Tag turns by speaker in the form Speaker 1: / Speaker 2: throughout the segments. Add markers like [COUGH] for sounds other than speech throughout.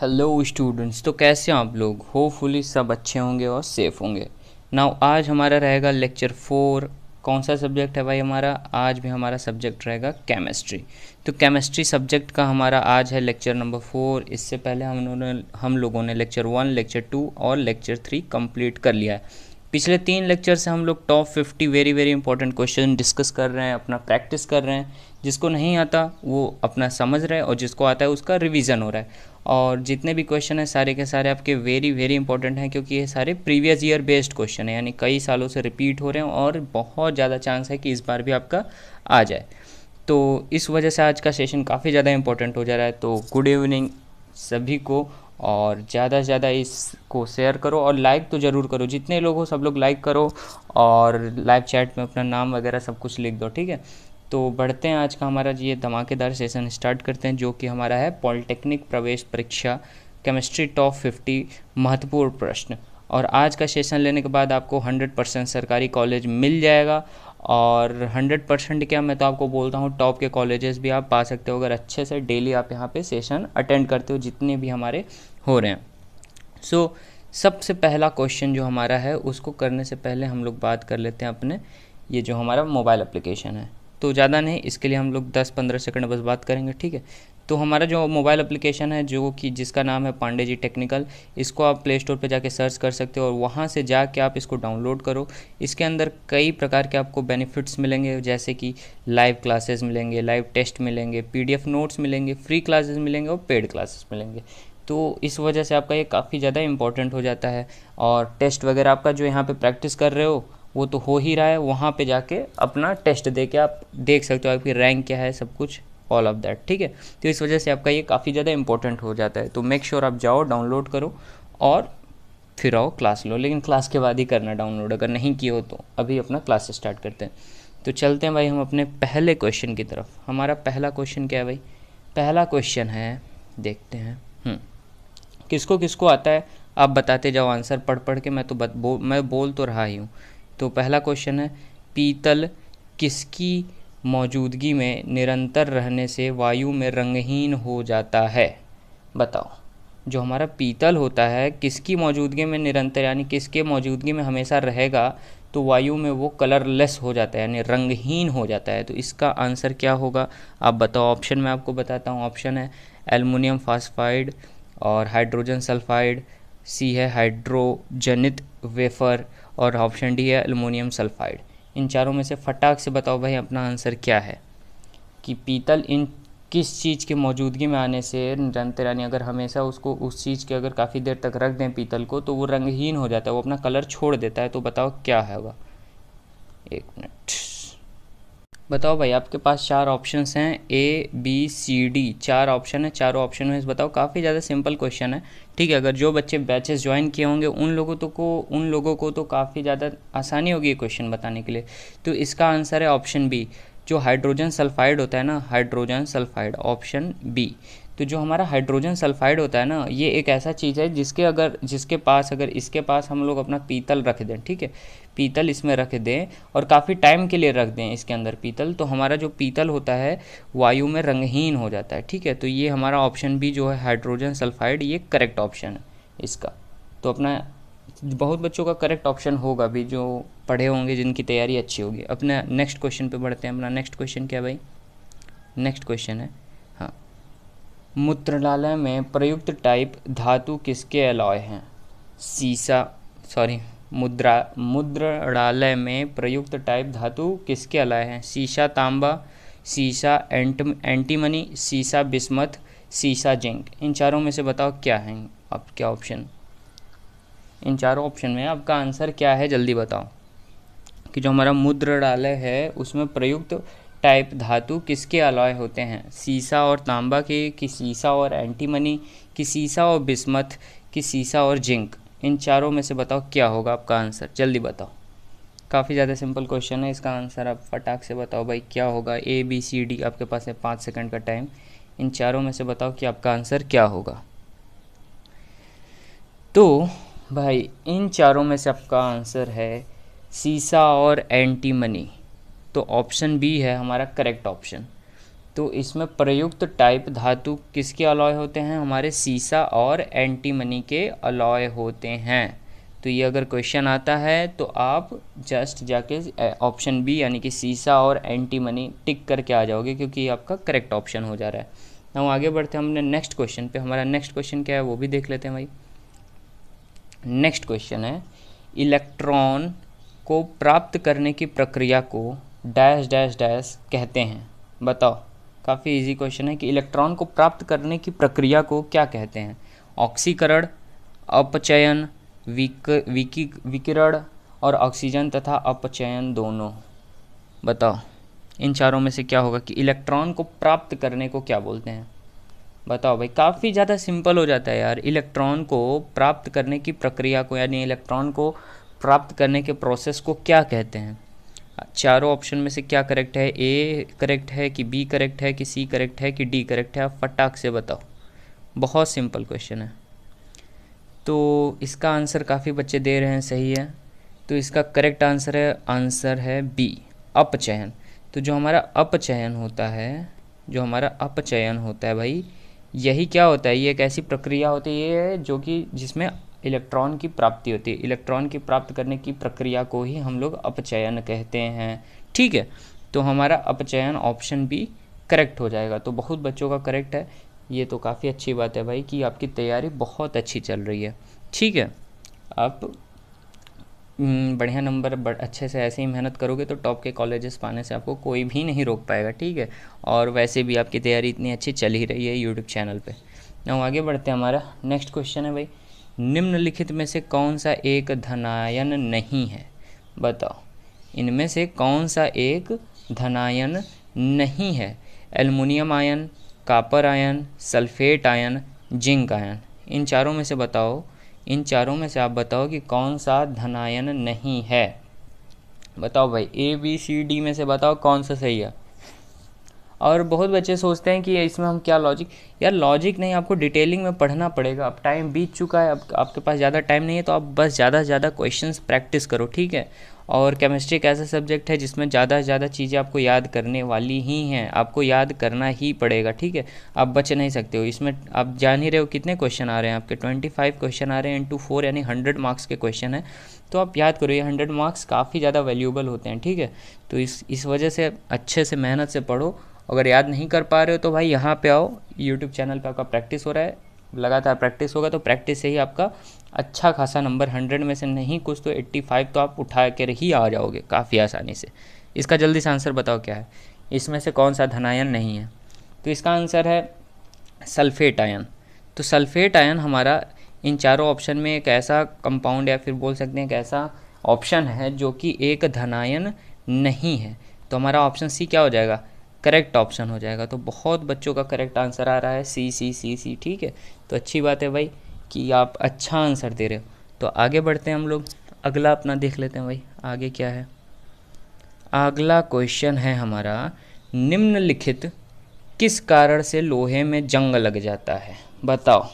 Speaker 1: Hello students तो कैसे हैं आप लोग होपफुली सब अच्छे होंगे और सेफ़ होंगे नाउ आज हमारा रहेगा लेक्चर फोर कौन सा सब्जेक्ट है भाई हमारा आज भी हमारा सब्जेक्ट रहेगा केमिस्ट्री तो केमिस्ट्री सब्जेक्ट का हमारा आज है लेक्चर नंबर फोर इससे पहले हम उन्होंने हम लोगों ने लेक्चर वन लेक्चर टू और लेक्चर थ्री कंप्लीट कर लिया है पिछले तीन लेक्चर से हम लोग top fifty very very important question discuss कर रहे हैं अपना प्रैक्टिस कर रहे हैं जिसको नहीं आता वो अपना समझ रहे हैं और जिसको आता है उसका रिवीजन हो रहा है और जितने भी क्वेश्चन हैं सारे के सारे आपके वेरी वेरी इंपॉर्टेंट हैं क्योंकि ये सारे प्रीवियस ईयर बेस्ड क्वेश्चन हैं यानी कई सालों से रिपीट हो रहे हैं और बहुत ज़्यादा चांस है कि इस बार भी आपका आ जाए तो इस वजह से आज का सेशन काफ़ी ज़्यादा इंपॉर्टेंट हो जा रहा है तो गुड इवनिंग सभी को और ज़्यादा से ज़्यादा इसको शेयर करो और लाइक तो ज़रूर करो जितने लोग हो सब लोग लाइक करो और लाइव चैट में अपना नाम वगैरह सब कुछ लिख दो ठीक है तो बढ़ते हैं आज का हमारा ये धमाकेदार सेशन स्टार्ट करते हैं जो कि हमारा है पॉलिटेक्निक प्रवेश परीक्षा केमिस्ट्री टॉप फिफ्टी महत्वपूर्ण प्रश्न और आज का सेशन लेने के बाद आपको हंड्रेड परसेंट सरकारी कॉलेज मिल जाएगा और हंड्रेड परसेंट क्या मैं तो आपको बोलता हूँ टॉप के कॉलेजेस भी आप पा सकते हो अगर अच्छे से डेली आप यहाँ पे सेशन अटेंड करते हो जितने भी हमारे हो रहे हैं सो so, सबसे पहला क्वेश्चन जो हमारा है उसको करने से पहले हम लोग बात कर लेते हैं अपने ये जो हमारा मोबाइल अप्लीकेशन है तो ज़्यादा नहीं इसके लिए हम लोग 10-15 सेकंड बस बात करेंगे ठीक है तो हमारा जो मोबाइल एप्लीकेशन है जो कि जिसका नाम है पांडे जी टेक्निकल इसको आप प्ले स्टोर पर जाके सर्च कर सकते हो और वहाँ से जाके आप इसको डाउनलोड करो इसके अंदर कई प्रकार के आपको बेनिफिट्स मिलेंगे जैसे कि लाइव क्लासेस मिलेंगे लाइव टेस्ट मिलेंगे पीडीएफ नोट्स मिलेंगे फ्री क्लासेस मिलेंगे और पेड क्लासेस मिलेंगे तो इस वजह से आपका ये काफ़ी ज़्यादा इंपॉर्टेंट हो जाता है और टेस्ट वगैरह आपका जो यहाँ पर प्रैक्टिस कर रहे हो वो तो हो ही रहा है वहाँ पे जाके अपना टेस्ट दे के आप देख सकते हो आपकी रैंक क्या है सब कुछ ऑल ऑफ दैट ठीक है तो इस वजह से आपका ये काफ़ी ज़्यादा इंपॉर्टेंट हो जाता है तो मेक श्योर sure आप जाओ डाउनलोड करो और फिर आओ क्लास लो लेकिन क्लास के बाद ही करना डाउनलोड अगर नहीं किया हो तो अभी अपना क्लास स्टार्ट करते हैं तो चलते हैं भाई हम अपने पहले क्वेश्चन की तरफ हमारा पहला क्वेश्चन क्या है भाई पहला क्वेश्चन है देखते हैं हम्म। किसको किसको आता है आप बताते जाओ आंसर पढ़ पढ़ के मैं तो बत, बो, मैं बोल तो रहा ही हूँ तो पहला क्वेश्चन है पीतल किसकी मौजूदगी में निरंतर रहने से वायु में रंगहीन हो जाता है बताओ जो हमारा पीतल होता है किसकी मौजूदगी में निरंतर यानी किसके मौजूदगी में हमेशा रहेगा तो वायु में वो कलरलेस हो जाता है यानी रंगहीन हो जाता है तो इसका आंसर क्या होगा आप बताओ ऑप्शन मैं आपको बताता हूँ ऑप्शन है एलमिनियम फास्फाइड और हाइड्रोजन सल्फाइड सी है हाइड्रोजनित वेफर और ऑप्शन डी है एलुमिनियम सल्फाइड इन चारों में से फटाक से बताओ भाई अपना आंसर क्या है कि पीतल इन किस चीज़ के मौजूदगी में आने से जानते रानी अगर हमेशा उसको उस चीज़ के अगर काफ़ी देर तक रख दें पीतल को तो वो रंगहीन हो जाता है वो अपना कलर छोड़ देता है तो बताओ क्या है वह एक मिनट बताओ भाई आपके पास चार ऑप्शन हैं ए बी सी डी चार ऑप्शन है चारों ऑप्शन में बताओ काफ़ी ज़्यादा सिंपल क्वेश्चन है ठीक है अगर जो बच्चे बैचेस ज्वाइन किए होंगे उन लोगों तो को उन लोगों को तो काफ़ी ज़्यादा आसानी होगी ये क्वेश्चन बताने के लिए तो इसका आंसर है ऑप्शन बी जो हाइड्रोजन सल्फाइड होता है ना हाइड्रोजन सल्फाइड ऑप्शन बी तो जो हमारा हाइड्रोजन सल्फाइड होता है ना ये एक ऐसा चीज़ है जिसके अगर जिसके पास अगर इसके पास हम लोग अपना पीतल रख दें ठीक है पीतल इसमें रख दें और काफ़ी टाइम के लिए रख दें इसके अंदर पीतल तो हमारा जो पीतल होता है वायु में रंगहीन हो जाता है ठीक है तो ये हमारा ऑप्शन भी जो है हाइड्रोजन सल्फाइड ये करेक्ट ऑप्शन है इसका तो अपना बहुत बच्चों का करेक्ट ऑप्शन होगा भी जो पढ़े होंगे जिनकी तैयारी अच्छी होगी अपना नेक्स्ट क्वेश्चन पे बढ़ते हैं अपना नेक्स्ट क्वेश्चन क्या भाई नेक्स्ट क्वेश्चन है हाँ मूत्रालय में प्रयुक्त टाइप धातु किसके अलॉय हैं सीसा सॉरी मुद्रा मुद्रणालय में प्रयुक्त टाइप धातु किसके अलाय हैं शीशा तांबा शीशा एंट एंटीमनी शीशा बिस्मत शीशा जिंक इन चारों में से बताओ क्या है आप क्या ऑप्शन इन चारों ऑप्शन में आपका आंसर क्या है जल्दी बताओ कि जो हमारा मुद्रणालय है उसमें प्रयुक्त टाइप धातु किसके अलॉय होते हैं सीसा और तांबा के कि सीसा और एंटीमनी कि सीसा और बिस्मत कि सीसा और जिंक इन चारों में से बताओ क्या होगा आपका आंसर जल्दी बताओ काफ़ी ज़्यादा सिंपल क्वेश्चन है इसका आंसर आप फटाक से बताओ भाई क्या होगा ए बी सी डी आपके पास है पाँच सेकंड का टाइम इन चारों में से बताओ कि आपका आंसर क्या होगा तो भाई इन चारों में से आपका आंसर है सीसा और एंटी मनी तो ऑप्शन बी है हमारा करेक्ट ऑप्शन तो इसमें प्रयुक्त टाइप धातु किसके अलॉय होते हैं हमारे सीसा और एंटीमनी के अलॉय होते हैं तो ये अगर क्वेश्चन आता है तो आप जस्ट जाके ऑप्शन बी यानी कि सीसा और एंटीमनी टिक करके आ जाओगे क्योंकि ये आपका करेक्ट ऑप्शन हो जा रहा है हम आगे बढ़ते हैं हमने नेक्स्ट क्वेश्चन पे हमारा नेक्स्ट क्वेश्चन क्या है वो भी देख लेते हैं भाई नेक्स्ट क्वेश्चन है इलेक्ट्रॉन को प्राप्त करने की प्रक्रिया को डैश डैश डैश कहते हैं बताओ काफ़ी इजी क्वेश्चन है कि इलेक्ट्रॉन को प्राप्त करने की प्रक्रिया को क्या कहते हैं ऑक्सीकरण अपचयन विक विकी विकिरण और ऑक्सीजन तथा अपचयन दोनों बताओ इन चारों में से क्या होगा कि इलेक्ट्रॉन को प्राप्त करने को क्या बोलते हैं बताओ भाई काफ़ी ज़्यादा सिंपल हो जाता है यार इलेक्ट्रॉन को प्राप्त करने की प्रक्रिया को यानी इलेक्ट्रॉन को प्राप्त करने के प्रोसेस को क्या कहते हैं चारों ऑप्शन में से क्या करेक्ट है ए करेक्ट है कि बी करेक्ट है कि सी करेक्ट है कि डी करेक्ट है आप फटाक से बताओ बहुत सिंपल क्वेश्चन है तो इसका आंसर काफ़ी बच्चे दे रहे हैं सही है तो इसका करेक्ट आंसर है आंसर है बी अपचयन तो जो हमारा अपचयन होता है जो हमारा अपचयन होता है भाई यही क्या होता है ये एक ऐसी प्रक्रिया होती है जो कि जिसमें इलेक्ट्रॉन की प्राप्ति होती है इलेक्ट्रॉन की प्राप्त करने की प्रक्रिया को ही हम लोग अपचयन कहते हैं ठीक है तो हमारा अपचयन ऑप्शन भी करेक्ट हो जाएगा तो बहुत बच्चों का करेक्ट है ये तो काफ़ी अच्छी बात है भाई कि आपकी तैयारी बहुत अच्छी चल रही है ठीक है आप हम्म, बढ़िया नंबर बड़ अच्छे से ऐसे ही मेहनत करोगे तो टॉप के कॉलेजेस पाने से आपको कोई भी नहीं रोक पाएगा ठीक है और वैसे भी आपकी तैयारी इतनी अच्छी चल ही रही है यूट्यूब चैनल पर ना आगे बढ़ते हैं हमारा नेक्स्ट क्वेश्चन है भाई निम्नलिखित में से कौन सा एक धनायन नहीं है बताओ इनमें से कौन सा एक धनायन नहीं है aluminium ion copper ion sulphate ion zinc ion इन चारों में से बताओ इन चारों में से आप बताओ कि कौन सा धनायन नहीं है बताओ भाई ए बी सी डी में से बताओ कौन सा सही है और बहुत बच्चे सोचते हैं कि इसमें हम क्या लॉजिक यार लॉजिक नहीं आपको डिटेलिंग में पढ़ना पड़ेगा अब टाइम बीत चुका है अब आपके पास ज़्यादा टाइम नहीं है तो आप बस ज़्यादा से ज़्यादा क्वेश्चन प्रैक्टिस करो ठीक है और केमिस्ट्री एक ऐसा सब्जेक्ट है जिसमें ज़्यादा से ज़्यादा चीज़ें आपको याद करने वाली ही हैं आपको याद करना ही पड़ेगा ठीक है आप बच नहीं सकते हो इसमें आप जान ही रहे हो कितने क्वेश्चन आ रहे हैं आपके ट्वेंटी फाइव क्वेश्चन आ रहे हैं इंटू फोर यानी हंड्रेड मार्क्स के क्वेश्चन हैं तो आप याद करो ये हंड्रेड मार्क्स काफ़ी ज़्यादा वैल्यूबल होते हैं ठीक है तो इस इस वजह से अच्छे से मेहनत से पढ़ो अगर याद नहीं कर पा रहे हो तो भाई यहाँ पे आओ यूट्यूब चैनल पे आपका प्रैक्टिस हो रहा है लगातार प्रैक्टिस होगा तो प्रैक्टिस से ही आपका अच्छा खासा नंबर हंड्रेड में से नहीं कुछ तो एट्टी फाइव तो आप उठा कर ही आ जाओगे काफ़ी आसानी से इसका जल्दी से आंसर बताओ क्या है इसमें से कौन सा धनायन नहीं है तो इसका आंसर है सल्फेट आयन तो सल्फेट आयन हमारा इन चारों ऑप्शन में एक ऐसा कंपाउंड या फिर बोल सकते हैं एक ऐसा ऑप्शन है जो कि एक धनायन नहीं है तो हमारा ऑप्शन सी क्या हो जाएगा करेक्ट ऑप्शन हो जाएगा तो बहुत बच्चों का करेक्ट आंसर आ रहा है सी सी सी सी ठीक है तो अच्छी बात है भाई कि आप अच्छा आंसर दे रहे हो तो आगे बढ़ते हैं हम लोग अगला अपना देख लेते हैं भाई आगे क्या है अगला क्वेश्चन है हमारा निम्नलिखित किस कारण से लोहे में जंग लग जाता है बताओ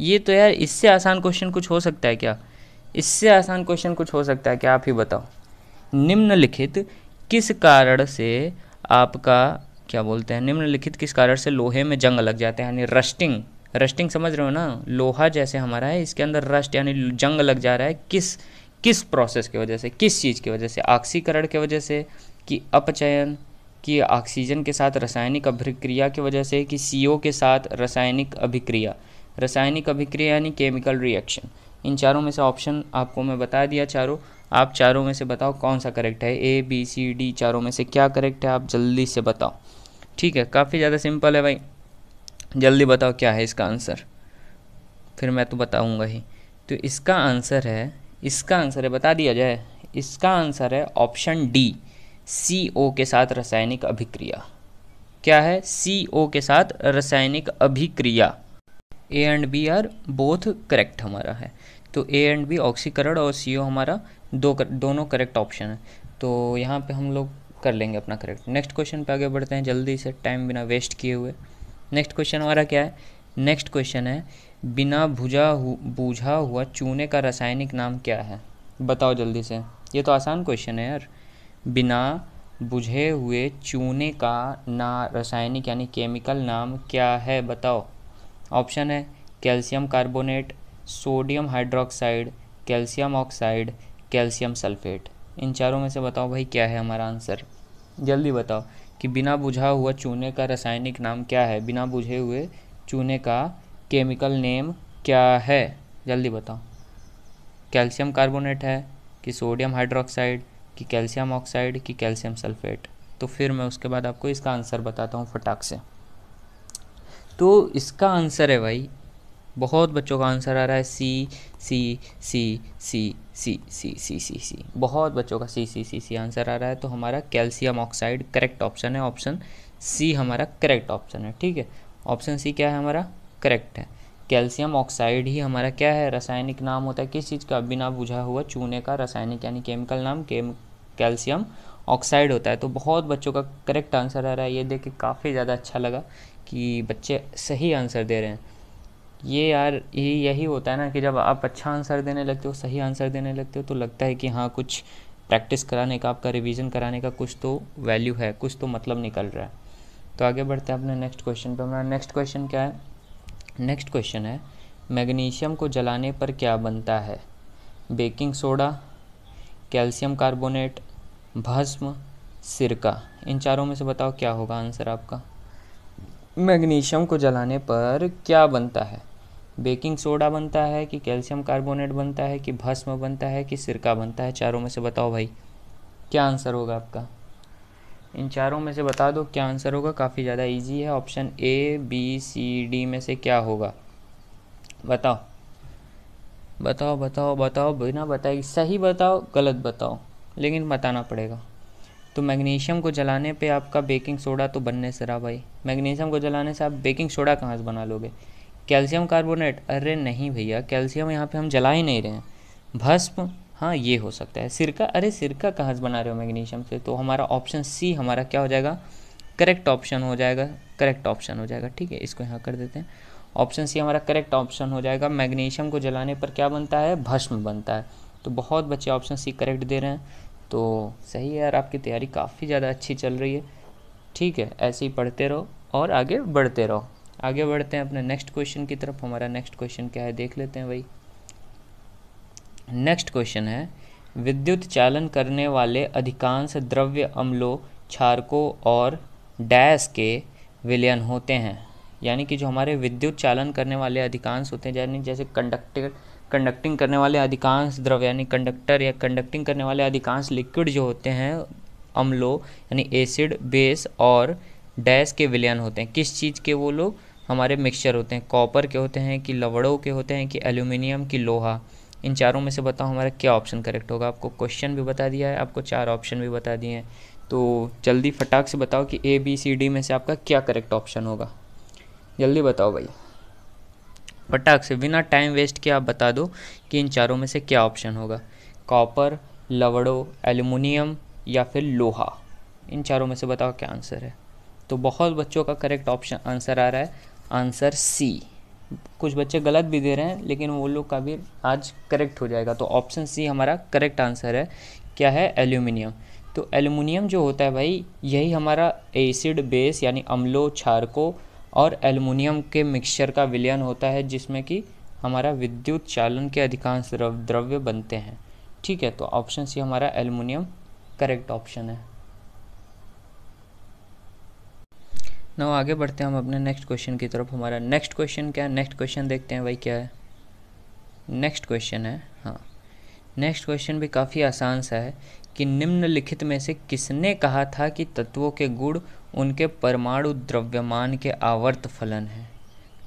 Speaker 1: ये तो यार इससे आसान क्वेश्चन कुछ हो सकता है क्या इससे आसान क्वेश्चन कुछ हो सकता है क्या आप ही बताओ निम्नलिखित किस कारण से आपका क्या बोलते हैं निम्नलिखित किस कारण से लोहे में जंग लग जाते हैं यानी रस्टिंग रस्टिंग समझ रहे हो ना लोहा जैसे हमारा है इसके अंदर रस्ट यानी जंग लग जा रहा है किस किस प्रोसेस की वजह से किस चीज़ की वजह से ऑक्सीकरण की वजह से कि अपचयन कि ऑक्सीजन के साथ रासायनिक अभिक्रिया की वजह से कि सी के साथ रासायनिक अभिक्रिया रासायनिक अभिक्रिया यानी केमिकल रिएक्शन इन चारों में से ऑप्शन आपको मैं बता दिया चारों आप चारों में से बताओ कौन सा करेक्ट है ए बी सी डी चारों में से क्या करेक्ट है आप जल्दी से बताओ ठीक है काफ़ी ज़्यादा सिंपल है भाई जल्दी बताओ क्या है इसका आंसर फिर मैं तो बताऊँगा ही तो इसका आंसर है इसका आंसर है बता दिया जाए इसका आंसर है ऑप्शन डी सी ओ के साथ रासायनिक अभिक्रिया क्या है सी ओ के साथ रासायनिक अभिक्रिया A and B are both correct हमारा है तो ए एंड बी ऑक्सीकरण और सी ओ हमारा दो कर, दोनों करेक्ट ऑप्शन है तो यहाँ पे हम लोग कर लेंगे अपना करेक्ट नेक्स्ट क्वेश्चन पे आगे बढ़ते हैं जल्दी से टाइम बिना वेस्ट किए हुए नेक्स्ट क्वेश्चन हमारा क्या है नेक्स्ट क्वेश्चन है बिना भुझा हु, बूझा हुआ चूने का रासायनिक नाम क्या है बताओ जल्दी से ये तो आसान क्वेश्चन है यार बिना बुझे हुए चूने का ना रासायनिक यानी केमिकल नाम क्या है बताओ ऑप्शन है calcium carbonate sodium hydroxide calcium oxide calcium sulphate इन चारों में से बताओ भाई क्या है हमारा आंसर जल्दी बताओ कि बिना बुझा हुआ चूने का रासायनिक नाम क्या है बिना बुझे हुए चूने का केमिकल नेम क्या है जल्दी बताओ कैल्शियम कार्बोनेट है कि सोडियम हाइड्रोक्साइड कि कैल्शियम ऑक्साइड कि कैल्शियम सल्फेट तो फिर मैं उसके बाद आपको इसका आंसर बताता हूँ फटाक से तो इसका आंसर है भाई बहुत बच्चों का आंसर आ रहा है सी सी सी सी सी सी सी सी सी बहुत बच्चों का सी सी सी सी आंसर आ रहा है तो हमारा कैल्शियम ऑक्साइड करेक्ट ऑप्शन है ऑप्शन सी हमारा करेक्ट ऑप्शन है ठीक है ऑप्शन सी क्या है हमारा करेक्ट है कैल्शियम ऑक्साइड ही हमारा क्या है रासायनिक नाम होता है किस चीज़ का बिना बुझा हुआ चूने का रासायनिक यानी केमिकल नाम केम कैल्शियम ऑक्साइड होता है तो बहुत बच्चों का करेक्ट आंसर आ रहा है ये देख के काफ़ी ज़्यादा अच्छा लगा कि बच्चे सही आंसर दे रहे हैं ये यार ये यही होता है ना कि जब आप अच्छा आंसर देने लगते हो सही आंसर देने लगते हो तो लगता है कि हाँ कुछ प्रैक्टिस कराने का आपका रिवीजन कराने का कुछ तो वैल्यू है कुछ तो मतलब निकल रहा है तो आगे बढ़ते हैं अपने नेक्स्ट क्वेश्चन पर हमारा नेक्स्ट क्वेश्चन क्या है नेक्स्ट क्वेश्चन है मैग्नीशियम को जलाने पर क्या बनता है बेकिंग सोडा कैल्शियम कार्बोनेट भस्म सिरका इन चारों में से बताओ क्या होगा आंसर आपका मैग्नीशियम को जलाने पर क्या बनता है बेकिंग सोडा बनता है कि कैल्शियम कार्बोनेट बनता है कि भस्म बनता है कि सिरका बनता है चारों में से बताओ भाई क्या आंसर होगा आपका इन चारों में से बता दो क्या आंसर होगा काफ़ी ज़्यादा इजी है option A B C D में से क्या होगा बताओ बताओ बताओ बताओ बिना बताए सही बताओ गलत बताओ लेकिन बताना पड़ेगा तो मैग्नीशियम को जलाने पे आपका बेकिंग सोडा तो बनने से रहा भाई मैग्नीशियम को जलाने से आप बेकिंग सोडा कहाँ से बना लोगे कैल्शियम कार्बोनेट अरे नहीं भैया कैल्शियम यहाँ पे हम जला ही नहीं रहे हैं भस्म हाँ ये हो सकता है सिरका अरे सिरका कहाँ से बना रहे हो मैग्नीशियम से तो हमारा ऑप्शन सी हमारा क्या हो जाएगा करेक्ट ऑप्शन हो जाएगा करेक्ट ऑप्शन हो जाएगा ठीक है इसको यहाँ कर देते हैं ऑप्शन सी हमारा करेक्ट ऑप्शन हो जाएगा मैग्नीशियम को जलाने पर क्या बनता है भस्म बनता है तो बहुत बच्चे ऑप्शन सी करेक्ट दे रहे हैं तो सही है यार आपकी तैयारी काफ़ी ज़्यादा अच्छी चल रही है ठीक है ऐसे ही पढ़ते रहो और आगे बढ़ते रहो आगे बढ़ते हैं अपने नेक्स्ट क्वेश्चन की तरफ हमारा नेक्स्ट क्वेश्चन क्या है देख लेते हैं भाई नेक्स्ट क्वेश्चन है विद्युत चालन करने वाले अधिकांश द्रव्य अम्लों क्षारकों और डैश के विलयन होते हैं यानी कि जो हमारे विद्युत चालन करने वाले अधिकांश होते हैं यानी जैसे कंडक्टर कंडक्टिंग करने वाले अधिकांश द्रव्य यानी कंडक्टर या कंडक्टिंग करने वाले अधिकांश लिक्विड जो होते हैं अम्लों यानी एसिड बेस और डैश के विलयन होते हैं किस चीज़ के वो लोग हमारे मिक्सचर होते हैं कॉपर के होते हैं कि लवड़ों के होते हैं कि एल्यूमिनियम की लोहा इन चारों में से बताओ हमारा क्या ऑप्शन करेक्ट होगा आपको क्वेश्चन भी बता दिया है आपको चार ऑप्शन भी बता दिए हैं तो जल्दी फटाक से बताओ कि ए बी सी डी में से आपका क्या करेक्ट ऑप्शन होगा जल्दी बताओ भाई फटाक से बिना टाइम वेस्ट के आप बता दो कि इन चारों में से क्या ऑप्शन होगा कॉपर लवड़ो एल्यूमिनियम या फिर लोहा इन चारों में से बताओ क्या आंसर है तो बहुत बच्चों का करेक्ट ऑप्शन आंसर आ रहा है आंसर सी कुछ बच्चे गलत भी दे रहे हैं लेकिन वो लोग का भी आज करेक्ट हो जाएगा तो ऑप्शन सी हमारा करेक्ट आंसर है क्या है एल्यूमिनियम तो एल्यूमिनियम जो होता है भाई यही हमारा एसिड बेस यानी अम्लो छारको और एल्युमिनियम के मिक्सचर का विलयन होता है जिसमें कि हमारा विद्युत चालन के अधिकांश द्रव्य बनते हैं ठीक है तो ऑप्शन सी हमारा एल्युमिनियम करेक्ट ऑप्शन है ना आगे बढ़ते हैं हम अपने नेक्स्ट क्वेश्चन की तरफ हमारा नेक्स्ट क्वेश्चन क्या है नेक्स्ट क्वेश्चन देखते हैं भाई क्या है नेक्स्ट क्वेश्चन है हाँ नेक्स्ट क्वेश्चन भी काफ़ी आसान सा है कि निम्नलिखित में से किसने कहा था कि तत्वों के गुण उनके परमाणु द्रव्यमान के आवर्त फलन हैं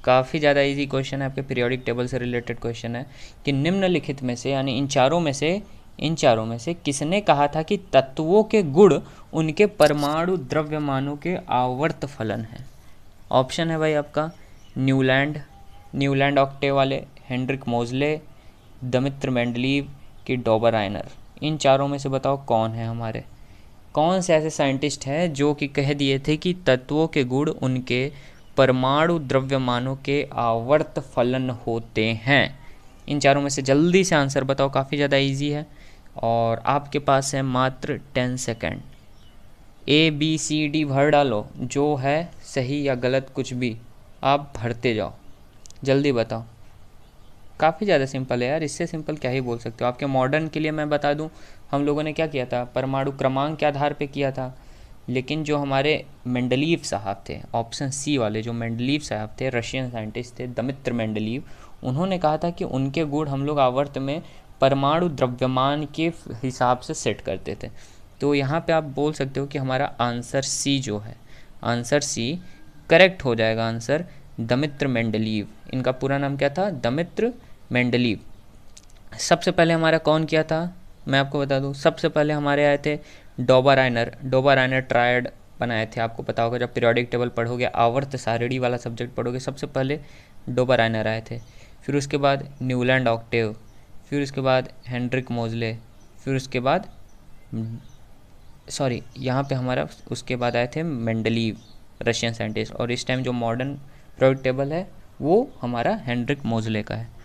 Speaker 1: काफ़ी ज़्यादा इजी क्वेश्चन है आपके पीरियोडिक टेबल से रिलेटेड क्वेश्चन है कि निम्नलिखित में से यानी इन चारों में से इन चारों में से किसने कहा था कि तत्वों के गुण उनके परमाणु द्रव्यमानों के आवर्त फलन हैं ऑप्शन है भाई आपका न्यूलैंड न्यूलैंड ऑक्टे वाले हेनरिक मोजले दमित्र मेंडलीव की डॉबर आइनर इन चारों में से बताओ कौन है हमारे कौन से ऐसे साइंटिस्ट हैं जो कि कह दिए थे कि तत्वों के गुण उनके परमाणु द्रव्यमानों के आवर्त फलन होते हैं इन चारों में से जल्दी से आंसर बताओ काफ़ी ज़्यादा इजी है और आपके पास है मात्र ten second A B C D भर डालो जो है सही या गलत कुछ भी आप भरते जाओ जल्दी बताओ काफ़ी ज़्यादा सिंपल है यार इससे सिंपल क्या ही बोल सकते हो आपके मॉडर्न के लिए मैं बता दूं हम लोगों ने क्या किया था परमाणु क्रमांक के आधार पे किया था लेकिन जो हमारे मेंडलीव साहब थे ऑप्शन सी वाले जो मेंडलीव साहब थे रशियन साइंटिस्ट थे दमित्र मेंडलीव उन्होंने कहा था कि उनके गुड़ हम लोग आवर्त में परमाणु द्रव्यमान के हिसाब से सेट करते थे तो यहाँ पे आप बोल सकते हो कि हमारा आंसर सी जो है आंसर सी करेक्ट हो जाएगा आंसर दमित्र मेंडलीव इनका पूरा नाम क्या था दमित्र मेंडलीव सबसे पहले हमारा कौन किया था मैं आपको बता दूँ सबसे पहले हमारे आए थे डोबा राइनर डोबा राइनर ट्रायड बनाए थे आपको पता होगा जब पीरियडिक टेबल पढ़ोगे आवर्त सारिणी वाला सब्जेक्ट पढ़ोगे सबसे पहले डोबा राइनर आए थे फिर उसके बाद न्यूलैंड ऑक्टेव फिर उसके बाद हैंड्रिक मोजले फिर उसके बाद सॉरी यहाँ पे हमारा उसके बाद आए थे मेंडलीव रशियन साइंटिस्ट और इस टाइम जो मॉडर्न प्रोडक्ट टेबल है वो हमारा हैंड्रिक मोजले का है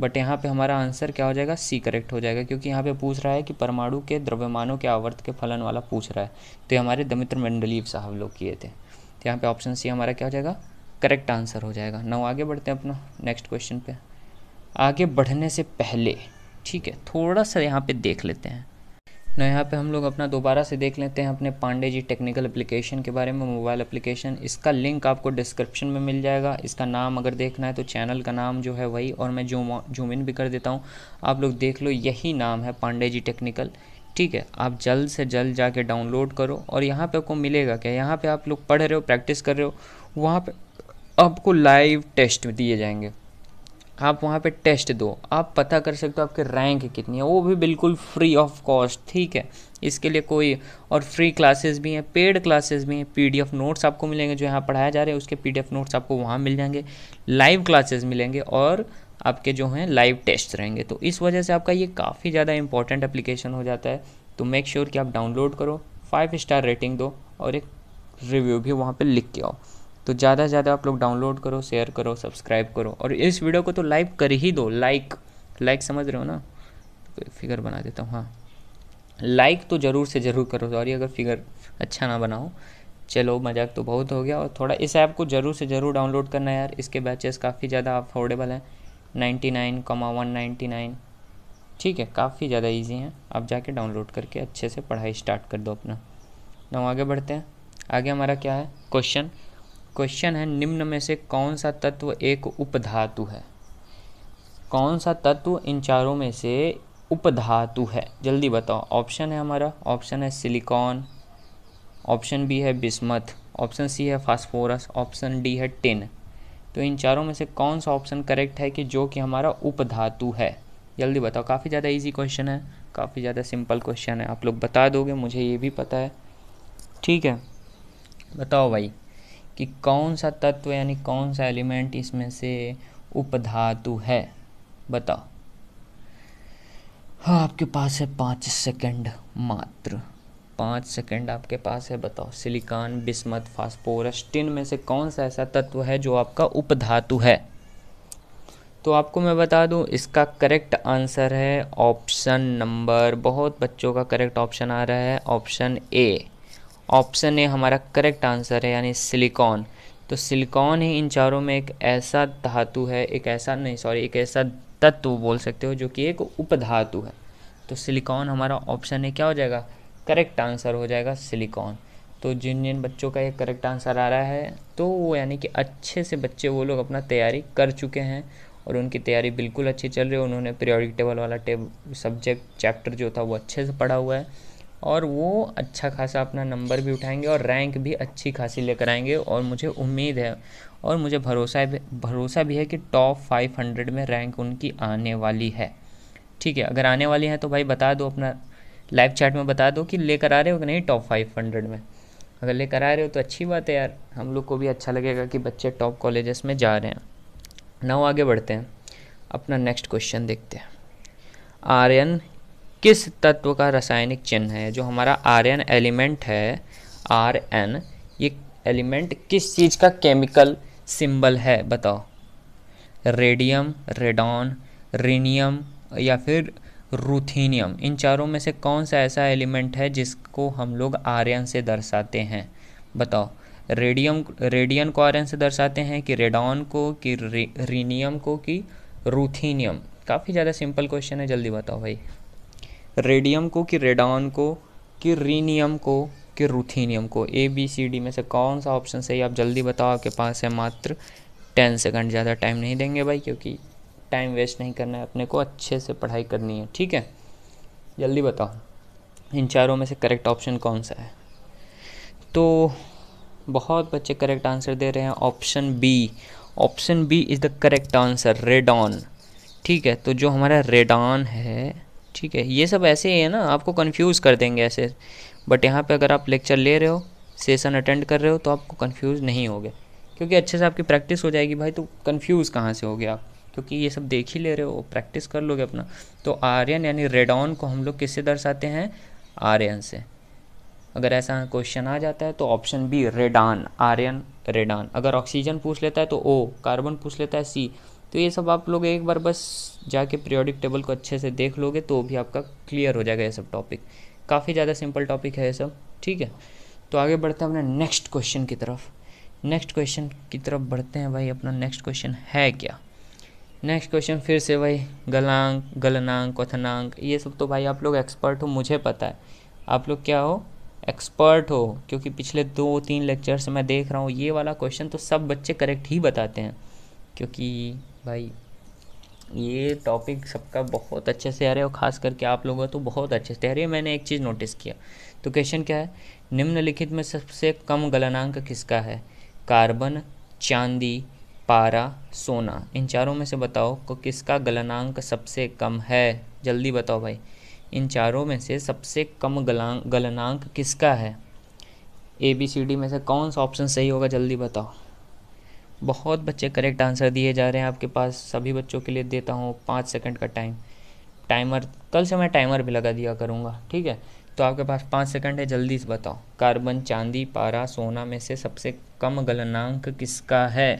Speaker 1: बट यहाँ पे हमारा आंसर क्या हो जाएगा सी करेक्ट हो जाएगा क्योंकि यहाँ पे पूछ रहा है कि परमाणु के द्रव्यमानों के आवर्त के फलन वाला पूछ रहा है तो ये हमारे दमित्र मंडलीव साहब लोग किए थे तो यहाँ पे ऑप्शन सी हमारा क्या हो जाएगा करेक्ट आंसर हो जाएगा नौ आगे बढ़ते हैं अपना नेक्स्ट क्वेश्चन पे आगे बढ़ने से पहले ठीक है थोड़ा सा यहाँ पे देख लेते हैं ना यहाँ पे हम लोग अपना दोबारा से देख लेते हैं अपने पांडे जी टेक्निकल एप्लीकेशन के बारे में मोबाइल एप्लीकेशन इसका लिंक आपको डिस्क्रिप्शन में मिल जाएगा इसका नाम अगर देखना है तो चैनल का नाम जो है वही और मैं जूम जूम इन भी कर देता हूँ आप लोग देख लो यही नाम है पांडे जी टेक्निकल ठीक है आप जल्द से जल्द जाके डाउनलोड करो और यहाँ पर आपको मिलेगा क्या यहाँ पर आप लोग पढ़ रहे हो प्रैक्टिस कर रहे हो वहाँ पर आपको लाइव टेस्ट दिए जाएंगे आप वहाँ पे टेस्ट दो आप पता कर सकते हो आपकी रैंक कितनी है वो भी बिल्कुल फ्री ऑफ कॉस्ट ठीक है इसके लिए कोई और फ्री क्लासेस भी हैं पेड क्लासेस भी हैं पीडीएफ नोट्स आपको मिलेंगे जो यहाँ पढ़ाया जा रहा है उसके पीडीएफ नोट्स आपको वहाँ मिल जाएंगे लाइव क्लासेस मिलेंगे और आपके जो हैं लाइव टेस्ट रहेंगे तो इस वजह से आपका ये काफ़ी ज़्यादा इंपॉर्टेंट एप्लीकेशन हो जाता है तो मेक श्योर sure कि आप डाउनलोड करो फाइव स्टार रेटिंग दो और एक रिव्यू भी वहाँ पर लिख के आओ तो ज़्यादा से ज़्यादा आप लोग डाउनलोड करो शेयर करो सब्सक्राइब करो और इस वीडियो को तो लाइक कर ही दो लाइक लाइक समझ रहे हो ना फिगर तो बना देता हूँ हाँ लाइक तो ज़रूर से ज़रूर करो सॉरी अगर फिगर अच्छा ना बनाओ चलो मजाक तो बहुत हो गया और थोड़ा इस ऐप को ज़रूर से ज़रूर डाउनलोड करना यार इसके बैचेस काफ़ी ज़्यादा अफोर्डेबल हैं ninety nine comma one ninety nine ठीक है काफ़ी ज़्यादा इजी हैं आप जाके डाउनलोड करके अच्छे से पढ़ाई स्टार्ट कर दो अपना ना आगे बढ़ते हैं आगे हमारा क्या है क्वेश्चन क्वेश्चन है निम्न में से कौन सा तत्व एक उपधातु है कौन सा तत्व इन चारों में से उपधातु है जल्दी बताओ ऑप्शन है हमारा ऑप्शन है सिलिकॉन ऑप्शन बी है बिस्मत ऑप्शन सी है फास्फोरस ऑप्शन डी है टिन तो इन चारों में से कौन सा ऑप्शन करेक्ट है कि जो कि हमारा उपधातु है जल्दी बताओ काफ़ी ज़्यादा इजी क्वेश्चन है काफ़ी ज़्यादा सिंपल क्वेश्चन है आप लोग बता दोगे मुझे ये भी पता है ठीक है बताओ भाई कि कौन सा तत्व यानी कौन सा एलिमेंट इसमें से उपधातु है बताओ हाँ आपके पास है पाँच सेकंड मात्र पाँच सेकंड आपके पास है बताओ सिलिकॉन बिस्मत फास्फोरस टिन में से कौन सा ऐसा तत्व है जो आपका उपधातु है तो आपको मैं बता दूं इसका करेक्ट आंसर है ऑप्शन नंबर बहुत बच्चों का करेक्ट ऑप्शन आ रहा है ऑप्शन ए ऑप्शन ए हमारा करेक्ट आंसर है यानी सिलिकॉन तो सिलिकॉन ही इन चारों में एक ऐसा धातु है एक ऐसा नहीं सॉरी एक ऐसा तत्व बोल सकते हो जो कि एक उपधातु है तो सिलिकॉन हमारा ऑप्शन है क्या हो जाएगा करेक्ट आंसर हो जाएगा सिलिकॉन तो जिन जिन बच्चों का ये करेक्ट आंसर आ रहा है तो वो यानी कि अच्छे से बच्चे वो लोग अपना तैयारी कर चुके हैं और उनकी तैयारी बिल्कुल अच्छी चल रही है उन्होंने पीरियोडिक टेबल वाला टेब सब्जेक्ट चैप्टर जो था वो अच्छे से पढ़ा हुआ है और वो अच्छा खासा अपना नंबर भी उठाएंगे और रैंक भी अच्छी खासी लेकर आएंगे और मुझे उम्मीद है और मुझे भरोसा है भरोसा भी है कि टॉप फाइव हंड्रेड में रैंक उनकी आने वाली है ठीक है अगर आने वाली है तो भाई बता दो अपना लाइव चैट में बता दो कि लेकर आ रहे हो कि नहीं टॉप फाइव हंड्रेड में अगर लेकर आ रहे हो तो अच्छी बात है यार हम लोग को भी अच्छा लगेगा कि बच्चे टॉप कॉलेजेस में जा रहे हैं नाउ आगे बढ़ते हैं अपना नेक्स्ट क्वेश्चन देखते हैं आर्यन किस तत्व का रासायनिक चिन्ह है जो हमारा आर एन एलिमेंट है आर एन ये एलिमेंट किस चीज़ का केमिकल सिंबल है बताओ रेडियम रेडॉन रेनियम या फिर रूथीनियम इन चारों में से कौन सा ऐसा एलिमेंट है जिसको हम लोग आर्यन से दर्शाते हैं बताओ रेडियम रेडियन को आर्यन से दर्शाते हैं कि रेडॉन को कि रे, रीनियम को कि रूथीनियम काफ़ी ज़्यादा सिंपल क्वेश्चन है जल्दी बताओ भाई रेडियम को कि रेडॉन को कि रीनियम को कि रूथीनियम को ए बी सी डी में से कौन सा ऑप्शन सही आप जल्दी बताओ आपके पास है मात्र टेन सेकंड ज़्यादा टाइम नहीं देंगे भाई क्योंकि टाइम वेस्ट नहीं करना है अपने को अच्छे से पढ़ाई करनी है ठीक है जल्दी बताओ इन चारों में से करेक्ट ऑप्शन कौन सा है तो बहुत बच्चे करेक्ट आंसर दे रहे हैं option B option B is the correct answer radon ठीक है तो जो हमारा रेडॉन है ठीक है ये सब ऐसे ही है ना आपको कन्फ्यूज़ कर देंगे ऐसे बट यहाँ पे अगर आप लेक्चर ले रहे हो सेशन अटेंड कर रहे हो तो आपको कन्फ्यूज़ नहीं होगे क्योंकि अच्छे से आपकी प्रैक्टिस हो जाएगी भाई तो कन्फ्यूज़ कहाँ से हो गया आप क्योंकि ये सब देख ही ले रहे हो प्रैक्टिस कर लोगे अपना तो आर्यन यानी रेडॉन को हम लोग किससे दर्शाते हैं आर्यन से अगर ऐसा क्वेश्चन आ जाता है तो ऑप्शन बी रेडान आर्यन रेडान अगर ऑक्सीजन पूछ लेता है तो ओ कार्बन पूछ लेता है सी तो ये सब आप लोग एक बार बस जाके पीरियोडिक टेबल को अच्छे से देख लोगे तो भी आपका क्लियर हो जाएगा ये सब टॉपिक काफ़ी ज़्यादा सिंपल टॉपिक है ये सब ठीक है तो आगे बढ़ते हैं अपने नेक्स्ट क्वेश्चन की तरफ नेक्स्ट क्वेश्चन की तरफ बढ़ते हैं भाई अपना नेक्स्ट क्वेश्चन है क्या नेक्स्ट क्वेश्चन फिर से भाई गलांक गलनांक क्वथनांक ये सब तो भाई आप लोग एक्सपर्ट हो मुझे पता है आप लोग क्या हो एक्सपर्ट हो क्योंकि पिछले दो तीन लेक्चर से मैं देख रहा हूँ ये वाला क्वेश्चन तो सब बच्चे करेक्ट ही बताते हैं क्योंकि भाई ये टॉपिक सबका बहुत अच्छे से आ रहा है और ख़ास करके आप लोगों तो बहुत अच्छे से आ रही है मैंने एक चीज़ नोटिस किया तो क्वेश्चन क्या है निम्नलिखित में सबसे कम गलनांक किसका है कार्बन चांदी पारा सोना इन चारों में से बताओ को किसका गलनांक सबसे कम है जल्दी बताओ भाई इन चारों में से सबसे कम गलांक गलनांक किसका है ए बी सी डी में से कौन सा ऑप्शन सही होगा जल्दी बताओ बहुत बच्चे करेक्ट आंसर दिए जा रहे हैं आपके पास सभी बच्चों के लिए देता हूँ पाँच सेकंड का टाइम टाइमर कल से मैं टाइमर भी लगा दिया करूँगा ठीक है तो आपके पास पाँच सेकंड है जल्दी से बताओ कार्बन चांदी पारा सोना में से सबसे कम गलनांक किसका है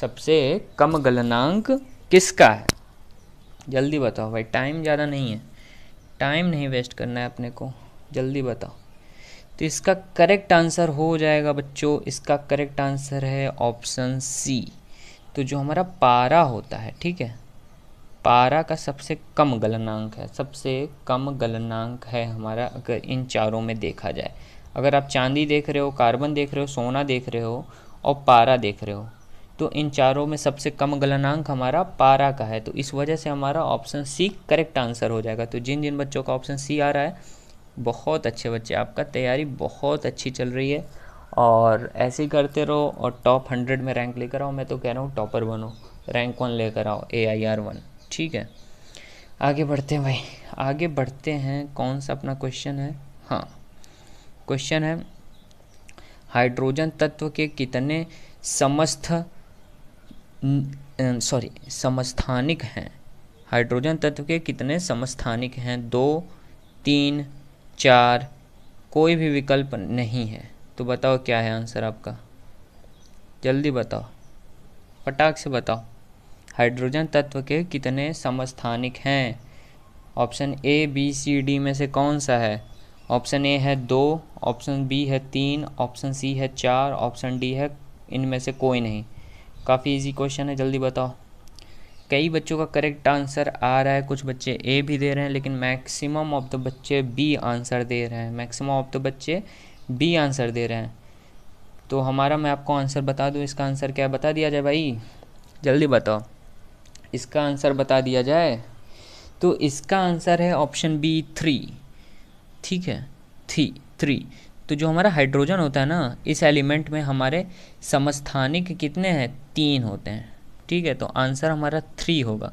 Speaker 1: सबसे कम गलनांक किसका है जल्दी बताओ भाई टाइम ज़्यादा नहीं है टाइम नहीं वेस्ट करना है अपने को जल्दी बताओ तो इसका करेक्ट आंसर हो जाएगा बच्चों इसका करेक्ट आंसर है ऑप्शन सी तो जो हमारा पारा होता है ठीक है पारा का सबसे कम गलनांक है सबसे कम गलनांक है हमारा अगर इन चारों में देखा जाए अगर आप चांदी देख रहे हो कार्बन देख रहे हो सोना देख रहे हो और पारा देख रहे हो तो इन चारों में सबसे कम गलनांक हमारा पारा का है तो इस वजह से हमारा ऑप्शन सी करेक्ट आंसर हो जाएगा तो जिन जिन बच्चों का ऑप्शन सी आ रहा है बहुत अच्छे बच्चे आपका तैयारी बहुत अच्छी चल रही है और ऐसे ही करते रहो और टॉप हंड्रेड में रैंक लेकर आओ मैं तो कह रहा हूँ टॉपर बनो रैंक वन लेकर आओ ए आई आर वन ठीक है आगे बढ़ते हैं भाई आगे बढ़ते हैं कौन सा अपना क्वेश्चन है हाँ क्वेश्चन है हाइड्रोजन तत्व के कितने समस्थ सॉरी समस्थानिक हैं हाइड्रोजन तत्व के कितने समस्थानिक हैं दो तीन चार कोई भी विकल्प नहीं है तो बताओ क्या है आंसर आपका जल्दी बताओ फटाक से बताओ हाइड्रोजन तत्व के कितने समस्थानिक हैं option A B C D में से कौन सा है ऑप्शन ए है दो ऑप्शन बी है तीन ऑप्शन सी है चार ऑप्शन डी है इनमें से कोई नहीं काफ़ी इजी क्वेश्चन है जल्दी बताओ कई बच्चों का करेक्ट आंसर आ रहा है कुछ बच्चे ए भी दे रहे हैं लेकिन मैक्सिमम ऑफ द बच्चे बी आंसर दे रहे हैं मैक्सिमम ऑफ द बच्चे बी आंसर दे रहे हैं तो हमारा मैं आपको आंसर बता दूँ इसका आंसर क्या बता दिया जाए भाई जल्दी बताओ इसका आंसर बता दिया जाए तो इसका आंसर है ऑप्शन बी थ्री ठीक है थ्री थ्री तो जो हमारा हाइड्रोजन होता है ना इस एलिमेंट में हमारे समस्थानिक कितने हैं तीन होते हैं ठीक है तो आंसर हमारा थ्री होगा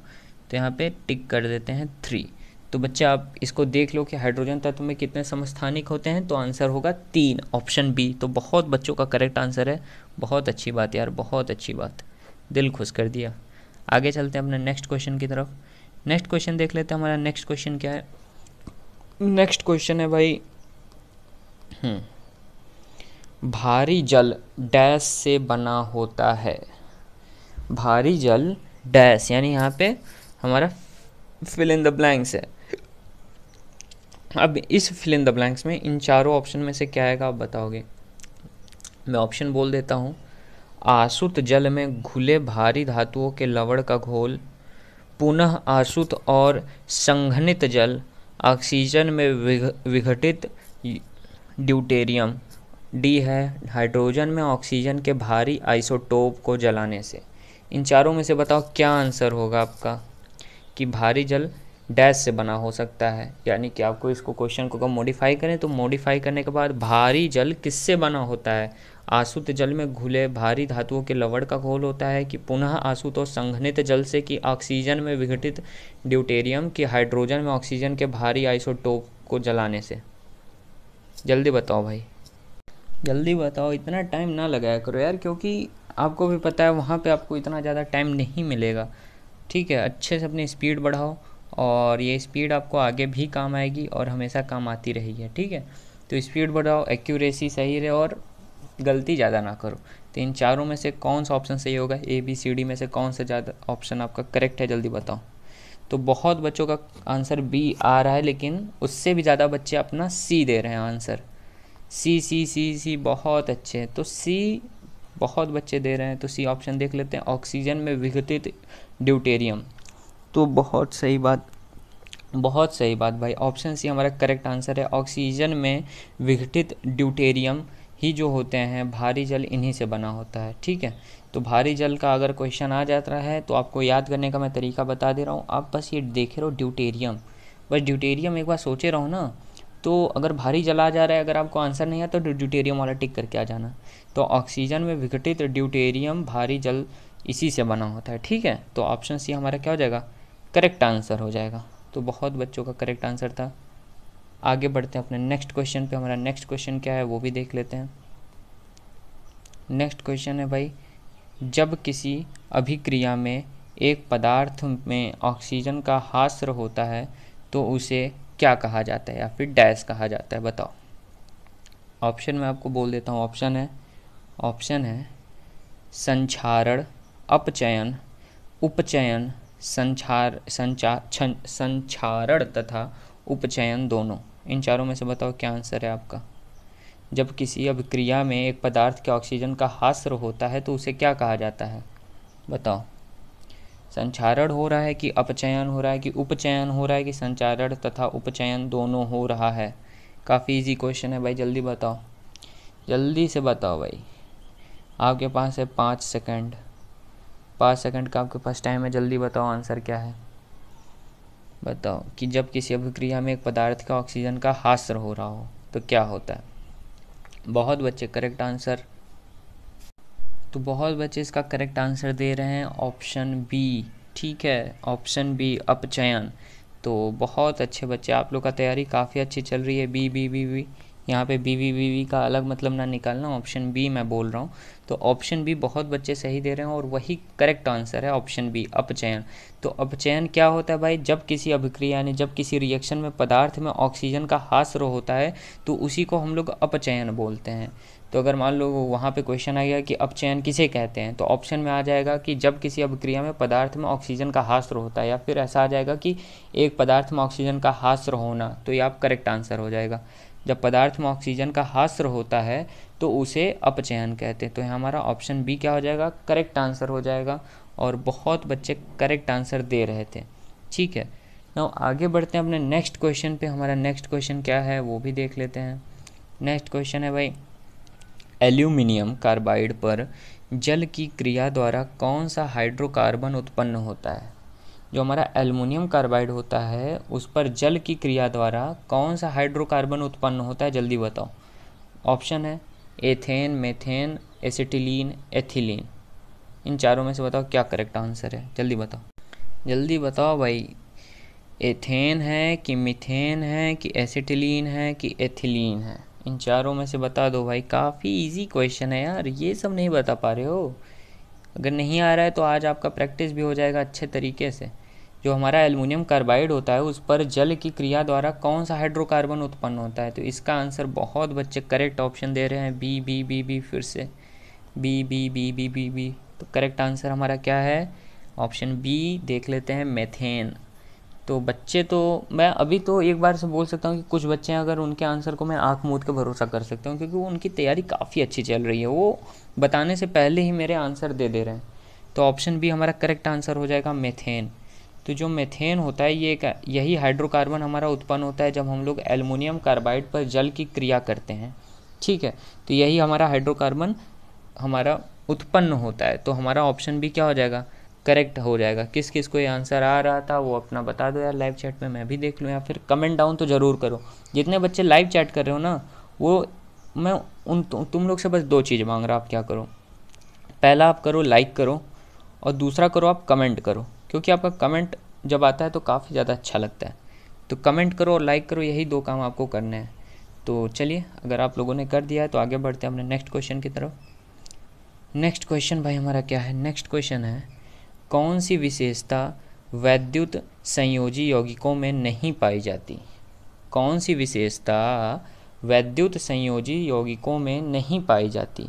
Speaker 1: तो यहाँ पे टिक कर देते हैं थ्री तो बच्चे आप इसको देख लो कि हाइड्रोजन तत्व में कितने समस्थानिक होते हैं तो आंसर होगा तीन ऑप्शन बी तो बहुत बच्चों का करेक्ट आंसर है बहुत अच्छी बात यार बहुत अच्छी बात दिल खुश कर दिया आगे चलते हैं अपने नेक्स्ट क्वेश्चन की तरफ नेक्स्ट क्वेश्चन देख लेते हैं हमारा नेक्स्ट क्वेश्चन क्या है नेक्स्ट क्वेश्चन है भाई हम्म। भारी जल डैश से बना होता है भारी जल डैश यानी यहाँ पे हमारा फिल इन द ब्लैंक्स है अब इस फिल इन द ब्लैंक्स में इन चारों ऑप्शन में से क्या आएगा आप बताओगे मैं ऑप्शन बोल देता हूँ आसुत जल में घुले भारी धातुओं के लवण का घोल पुनः आसुत और संघनित जल ऑक्सीजन में विघटित ड्यूटेरियम डी है हाइड्रोजन में ऑक्सीजन के भारी आइसोटोप को जलाने से इन चारों में से बताओ क्या आंसर होगा आपका कि भारी जल डैश से बना हो सकता है यानी कि आपको इसको क्वेश्चन को कब मॉडिफाई करें तो मॉडिफाई करने के बाद भारी जल किससे बना होता है आसुत जल में घुले भारी धातुओं के लवड़ का घोल होता है कि पुनः आसुत और संघनित जल से कि ऑक्सीजन में विघटित ड्यूटेरियम की हाइड्रोजन में ऑक्सीजन के भारी आइसोटोप को जलाने से जल्दी बताओ भाई जल्दी बताओ इतना टाइम ना लगाया करो यार क्योंकि आपको भी पता है वहाँ पे आपको इतना ज़्यादा टाइम नहीं मिलेगा ठीक है अच्छे से अपनी स्पीड बढ़ाओ और ये स्पीड आपको आगे भी काम आएगी और हमेशा काम आती रहेगी है, ठीक है तो स्पीड बढ़ाओ एक्यूरेसी सही रहे और गलती ज़्यादा ना करो तो इन चारों में से कौन सा ऑप्शन सही होगा ए बी सी डी में से कौन सा ज़्यादा ऑप्शन आपका करेक्ट है जल्दी बताओ तो बहुत बच्चों का आंसर बी आ रहा है लेकिन उससे भी ज़्यादा बच्चे अपना सी दे रहे हैं आंसर सी सी सी सी बहुत अच्छे हैं तो सी बहुत बच्चे दे रहे हैं तो सी ऑप्शन देख लेते हैं ऑक्सीजन में विघटित ड्यूटेरियम तो बहुत सही बात बहुत सही बात भाई ऑप्शन सी हमारा करेक्ट आंसर है ऑक्सीजन में विघटित ड्यूटेरियम ही जो होते हैं भारी जल इन्हीं से बना होता है ठीक है तो भारी जल का अगर क्वेश्चन आ जाता है तो आपको याद करने का मैं तरीका बता दे रहा हूँ आप बस ये देखे रहो ड्यूटेरियम बस ड्यूटेरियम एक बार सोचे रहो ना तो अगर भारी जला जा रहा है अगर आपको आंसर नहीं आता तो ड्यूटेरियम वाला टिक करके आ जाना तो ऑक्सीजन में विघटित ड्यूटेरियम भारी जल इसी से बना होता है ठीक है तो ऑप्शन सी हमारा क्या हो जाएगा करेक्ट आंसर हो जाएगा तो बहुत बच्चों का करेक्ट आंसर था आगे बढ़ते हैं अपने नेक्स्ट क्वेश्चन पे हमारा नेक्स्ट क्वेश्चन क्या है वो भी देख लेते हैं नेक्स्ट क्वेश्चन है भाई जब किसी अभिक्रिया में एक पदार्थ में ऑक्सीजन का हास्र होता है तो उसे क्या कहा जाता है या फिर डैश कहा जाता है बताओ ऑप्शन में आपको बोल देता हूँ ऑप्शन है ऑप्शन है संचारण अपचयन उपचयन संचार संचार संचारण तथा उपचयन दोनों इन चारों में से बताओ क्या आंसर है आपका जब किसी अभिक्रिया में एक पदार्थ के ऑक्सीजन का हास्र होता है तो उसे क्या कहा जाता है बताओ संचारण हो रहा है कि अपचयन हो रहा है कि उपचयन हो रहा है कि संचारण तथा उपचयन दोनों हो रहा है काफ़ी इजी क्वेश्चन है भाई जल्दी बताओ जल्दी से बताओ भाई आपके पास है पाँच सेकंड पाँच सेकंड का आपके पास टाइम है जल्दी बताओ आंसर क्या है बताओ कि जब किसी अभिक्रिया में एक पदार्थ का ऑक्सीजन का हास्र हो रहा हो तो क्या होता है बहुत बच्चे करेक्ट आंसर तो बहुत बच्चे इसका करेक्ट आंसर दे रहे हैं ऑप्शन बी ठीक है ऑप्शन बी अपचयन तो बहुत अच्छे बच्चे आप लोग का तैयारी काफ़ी अच्छी चल रही है बी बी बी बी यहाँ पे बी बी बी बी का अलग मतलब ना निकालना ऑप्शन बी मैं बोल रहा हूँ तो ऑप्शन बी बहुत बच्चे सही दे रहे हैं और वही करेक्ट आंसर है ऑप्शन बी अपचयन तो अपचयन क्या होता है भाई जब किसी अभिक्रिया यानी जब किसी रिएक्शन में पदार्थ में ऑक्सीजन का हास्र होता है तो उसी को हम लोग अपचयन बोलते हैं तो अगर मान लो वहाँ पे क्वेश्चन आ गया कि अपचयन किसे कहते हैं तो ऑप्शन में आ जाएगा कि जब किसी अभिक्रिया में पदार्थ में ऑक्सीजन का हास्त्र होता है या फिर ऐसा आ जाएगा कि एक पदार्थ में ऑक्सीजन का हास्त्र होना तो ये आप करेक्ट आंसर हो जाएगा जब पदार्थ में ऑक्सीजन का हास्त्र होता है तो उसे अपचयन कहते हैं तो यहाँ हमारा ऑप्शन बी क्या हो जाएगा करेक्ट आंसर हो जाएगा और बहुत बच्चे करेक्ट आंसर दे रहे थे ठीक है ना आगे बढ़ते हैं अपने नेक्स्ट क्वेश्चन पे हमारा नेक्स्ट क्वेश्चन क्या है वो भी देख लेते हैं नेक्स्ट क्वेश्चन है भाई एल्यूमिनियम कार्बाइड पर जल की क्रिया द्वारा कौन सा हाइड्रोकार्बन उत्पन्न होता है जो हमारा एल्युमिनियम कार्बाइड होता है उस पर जल की क्रिया द्वारा कौन सा हाइड्रोकार्बन उत्पन्न होता है जल्दी बताओ ऑप्शन है एथेन मेथेन एसिटिलीन एथिलीन इन चारों में से बताओ क्या करेक्ट आंसर है जल्दी बताओ जल्दी बताओ भाई एथेन है कि मिथेन है कि एसिटिलीन है कि एथिलीन है इन चारों में से बता दो भाई काफ़ी इजी क्वेश्चन है यार ये सब नहीं बता पा रहे हो अगर नहीं आ रहा है तो आज आपका प्रैक्टिस भी हो जाएगा अच्छे तरीके से जो हमारा एल्युमिनियम कार्बाइड होता है उस पर जल की क्रिया द्वारा कौन सा हाइड्रोकार्बन उत्पन्न होता है तो इसका आंसर बहुत बच्चे करेक्ट ऑप्शन दे रहे हैं बी बी बी बी फिर से B B B B B B तो करेक्ट आंसर हमारा क्या है ऑप्शन बी देख लेते हैं मेथेन तो बच्चे तो मैं अभी तो एक बार से बोल सकता हूँ कि कुछ बच्चे हैं अगर उनके आंसर को मैं आँख मूद के भरोसा कर सकता हूँ क्योंकि उनकी तैयारी काफ़ी अच्छी चल रही है वो बताने से पहले ही मेरे आंसर दे दे रहे हैं तो ऑप्शन बी हमारा करेक्ट आंसर हो जाएगा मेथेन तो जो मेथेन होता है ये यही हाइड्रोकार्बन हमारा उत्पन्न होता है जब हम लोग एल्युमिनियम कार्बाइड पर जल की क्रिया करते हैं ठीक है तो यही हमारा हाइड्रोकार्बन हमारा उत्पन्न होता है तो हमारा ऑप्शन बी क्या हो जाएगा करेक्ट हो जाएगा किस किस को ये आंसर आ रहा था वो अपना बता दो यार लाइव चैट में मैं भी देख लूँ या फिर कमेंट डाउन तो ज़रूर करो जितने बच्चे लाइव चैट कर रहे हो ना वो मैं उन तु, तो, तुम लोग से बस दो चीज़ मांग रहा आप क्या करो पहला आप करो लाइक करो और दूसरा करो आप कमेंट करो क्योंकि आपका कमेंट जब आता है तो काफ़ी ज़्यादा अच्छा लगता है तो कमेंट करो और लाइक करो यही दो काम आपको करने हैं तो चलिए अगर आप लोगों ने कर दिया है तो आगे बढ़ते हैं अपने नेक्स्ट क्वेश्चन की तरफ नेक्स्ट क्वेश्चन भाई हमारा क्या है नेक्स्ट क्वेश्चन है कौन सी विशेषता वैद्युत संयोजी यौगिकों में नहीं पाई जाती कौन सी विशेषता वैद्युत संयोजी यौगिकों में नहीं पाई जाती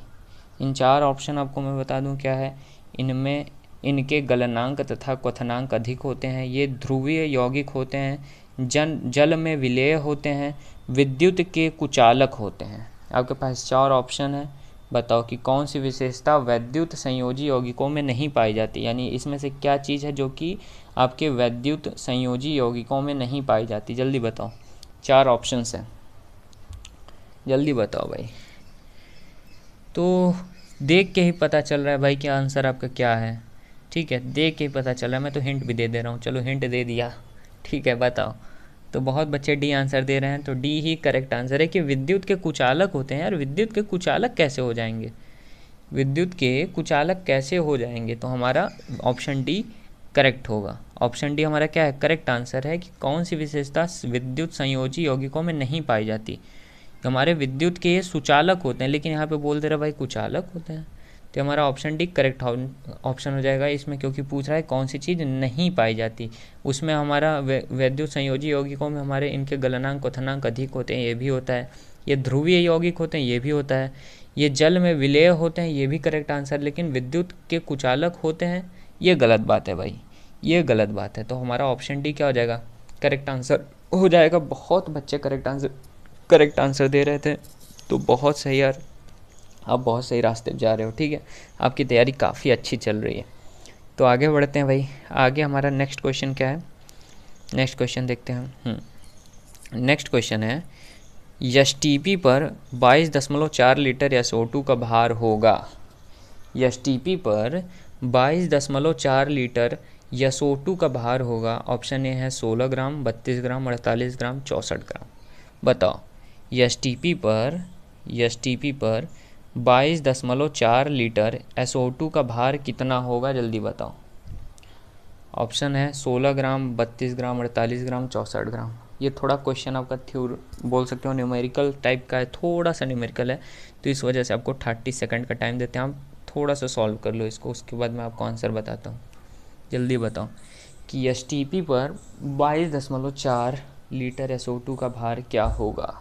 Speaker 1: इन चार ऑप्शन आपको मैं बता दूं क्या है इनमें इनके गलनांक तथा क्वथनांक अधिक होते हैं ये ध्रुवीय यौगिक होते हैं जन जल में विलेय होते हैं विद्युत के कुचालक होते हैं आपके पास चार ऑप्शन है बताओ कि कौन सी विशेषता वैद्युत संयोजी यौगिकों में नहीं पाई जाती यानी इसमें से क्या चीज़ है जो कि आपके वैद्युत संयोजी यौगिकों में नहीं पाई जाती जल्दी बताओ चार ऑप्शंस हैं जल्दी बताओ भाई तो देख के ही पता चल रहा है भाई कि आंसर आपका क्या है ठीक है देख के ही पता चल रहा है मैं तो हिंट भी दे दे रहा हूँ चलो हिंट दे दिया ठीक है बताओ तो बहुत बच्चे डी आंसर दे रहे हैं तो डी ही करेक्ट आंसर है कि विद्युत के कुचालक होते हैं और विद्युत के कुचालक कैसे हो जाएंगे विद्युत के कुचालक कैसे हो जाएंगे तो हमारा ऑप्शन डी करेक्ट होगा ऑप्शन डी हमारा क्या है करेक्ट आंसर है कि कौन सी विशेषता विद्युत संयोजी यौगिकों में नहीं पाई जाती तो हमारे विद्युत के सुचालक होते हैं लेकिन यहाँ पे बोल दे रहे भाई कुचालक होते हैं तो हमारा ऑप्शन डी करेक्ट ऑप्शन हो जाएगा इसमें क्योंकि पूछ रहा है कौन सी चीज़ नहीं पाई जाती उसमें हमारा वैद्युत संयोजी यौगिकों में हमारे इनके गलनांक क्वथनांक अधिक होते हैं ये भी होता है ये ध्रुवीय यौगिक होते हैं ये भी होता है ये जल में विलेय होते हैं ये भी करेक्ट आंसर लेकिन विद्युत के कुचालक होते हैं ये गलत बात है भाई ये गलत बात है तो हमारा ऑप्शन डी क्या हो जाएगा करेक्ट आंसर हो जाएगा बहुत बच्चे करेक्ट आंसर करेक्ट आंसर दे रहे थे तो बहुत सही यार आप बहुत सही रास्ते पर जा रहे हो ठीक है आपकी तैयारी काफ़ी अच्छी चल रही है तो आगे बढ़ते हैं भाई आगे हमारा नेक्स्ट क्वेश्चन क्या है नेक्स्ट क्वेश्चन देखते हैं नेक्स्ट हम्म। क्वेश्चन है यश टी पी पर बाईस दशमलव चार लीटर एस ओ टू का भार होगा यश टी पी पर बाईस दशमलव चार लीटर यसो टू का भार होगा ऑप्शन ए है सोलह ग्राम बत्तीस ग्राम अड़तालीस ग्राम चौंसठ ग्राम बताओ यस टी पी पर यस टी पी पर बाईस दशमलव चार लीटर एस ओ टू का भार कितना होगा जल्दी बताओ ऑप्शन है सोलह ग्राम बत्तीस ग्राम अड़तालीस ग्राम चौंसठ ग्राम ये थोड़ा क्वेश्चन आपका थ्यूर बोल सकते हो न्यूमेरिकल टाइप का है थोड़ा सा न्यूमेरिकल है तो इस वजह से आपको थर्टी सेकेंड का टाइम देते हैं आप थोड़ा सा सॉल्व कर लो इसको उसके बाद मैं आपको आंसर बताता हूँ जल्दी बताओ कि एस टी पी पर बाईस दशमलव चार लीटर एस ओ टू का भार क्या होगा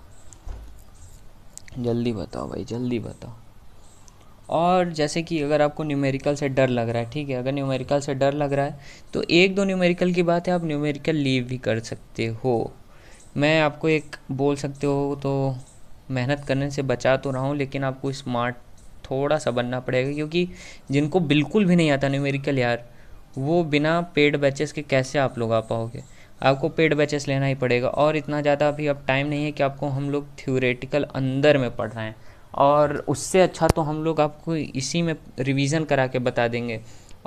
Speaker 1: जल्दी बताओ भाई जल्दी बताओ और जैसे कि अगर आपको न्यूमेरिकल से डर लग रहा है ठीक है अगर न्यूमेरिकल से डर लग रहा है तो एक दो न्यूमेरिकल की बात है आप न्यूमेरिकल लीव भी कर सकते हो मैं आपको एक बोल सकते हो तो मेहनत करने से बचा तो रहा हूँ लेकिन आपको स्मार्ट थोड़ा सा बनना पड़ेगा क्योंकि जिनको बिल्कुल भी नहीं आता न्यूमेरिकल यार वो बिना पेड बैचेस के कैसे आप लोग आ पाओगे आपको पेड बैचेस लेना ही पड़ेगा और इतना ज़्यादा अभी अब टाइम नहीं है कि आपको हम लोग थ्योरेटिकल अंदर में पढ़ रहे हैं और उससे अच्छा तो हम लोग आपको इसी में रिवीजन करा के बता देंगे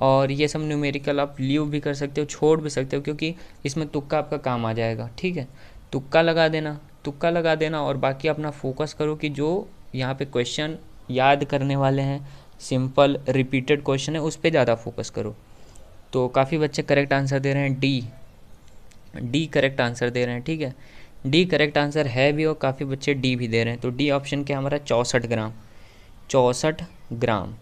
Speaker 1: और ये सब न्यूमेरिकल आप लीव भी कर सकते हो छोड़ भी सकते हो क्योंकि इसमें तुक्का आपका काम आ जाएगा ठीक है तुक्का लगा देना तुक्का लगा देना और बाकी अपना फोकस करो कि जो यहाँ पे क्वेश्चन याद करने वाले हैं सिंपल रिपीटेड क्वेश्चन है उस पर ज़्यादा फोकस करो तो काफ़ी बच्चे करेक्ट आंसर दे रहे हैं डी डी करेक्ट आंसर दे रहे हैं ठीक है डी करेक्ट आंसर है भी और काफ़ी बच्चे डी भी दे रहे हैं तो डी ऑप्शन क्या हमारा चौंसठ ग्राम चौंसठ ग्राम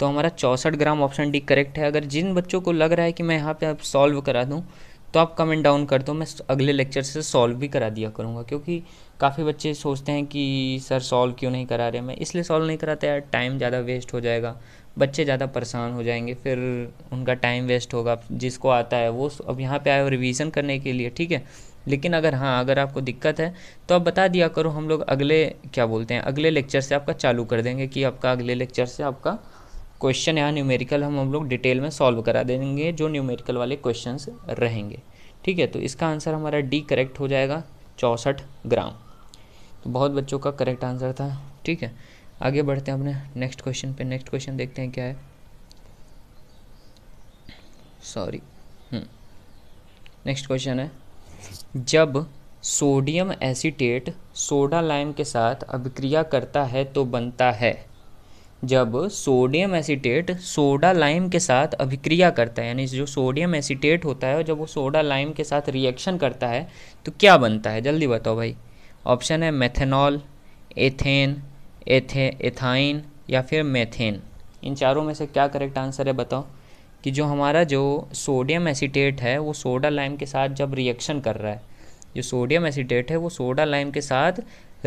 Speaker 1: तो हमारा चौंसठ ग्राम ऑप्शन डी करेक्ट है अगर जिन बच्चों को लग रहा है कि मैं यहाँ पे आप सॉल्व करा दूँ तो आप कमेंट डाउन कर दो मैं अगले लेक्चर से सॉल्व भी करा दिया करूँगा क्योंकि काफ़ी बच्चे सोचते हैं कि सर सॉल्व क्यों नहीं करा रहे मैं इसलिए सॉल्व नहीं कराता यार टाइम ज़्यादा वेस्ट हो जाएगा बच्चे ज़्यादा परेशान हो जाएंगे फिर उनका टाइम वेस्ट होगा जिसको आता है वो अब यहाँ पर आए हो रिविज़न करने के लिए ठीक है लेकिन अगर हाँ अगर आपको दिक्कत है तो आप बता दिया करो हम लोग अगले क्या बोलते हैं अगले लेक्चर से आपका चालू कर देंगे कि आपका अगले लेक्चर से आपका क्वेश्चन या न्यूमेरिकल हम हम लोग डिटेल में सॉल्व करा देंगे जो न्यूमेरिकल वाले क्वेश्चन रहेंगे ठीक है तो इसका आंसर हमारा डी करेक्ट हो जाएगा चौंसठ ग्राम तो बहुत बच्चों का करेक्ट आंसर था ठीक है आगे बढ़ते हैं अपने नेक्स्ट क्वेश्चन पे नेक्स्ट क्वेश्चन देखते हैं क्या है सॉरी नेक्स्ट क्वेश्चन है जब सोडियम एसीटेट सोडा लाइम के साथ अभिक्रिया करता है तो बनता है जब सोडियम एसीटेट सोडा लाइम के साथ अभिक्रिया करता है यानी जो सोडियम एसीटेट होता है जब वो सोडा लाइम के साथ रिएक्शन करता है तो क्या बनता है जल्दी बताओ भाई ऑप्शन है मेथेनॉल एथेन एथे एथाइन या फिर मेथेन इन चारों में से क्या करेक्ट आंसर है बताओ कि जो हमारा जो सोडियम एसीटेट है वो सोडा लाइम के साथ जब रिएक्शन कर रहा है जो सोडियम एसीटेट है वो सोडा लाइम के साथ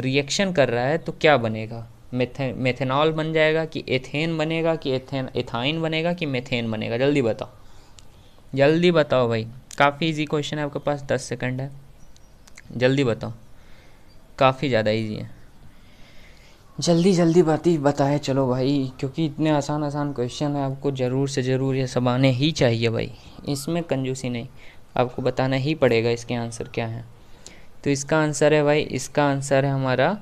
Speaker 1: रिएक्शन कर रहा है तो क्या बनेगा मेथे मेथेनॉल बन जाएगा कि एथेन बनेगा कि एथेन एथाइन बनेगा कि मेथेन बनेगा जल्दी बताओ जल्दी बताओ भाई काफ़ी इजी क्वेश्चन है आपके पास दस सेकंड है जल्दी बताओ काफ़ी ज़्यादा इजी है जल्दी जल्दी बाती बताए चलो भाई क्योंकि इतने आसान आसान क्वेश्चन है आपको ज़रूर से ज़रूर ये सब आने ही चाहिए भाई इसमें कंजूसी नहीं आपको बताना ही पड़ेगा इसके आंसर क्या है तो इसका आंसर है भाई इसका आंसर है हमारा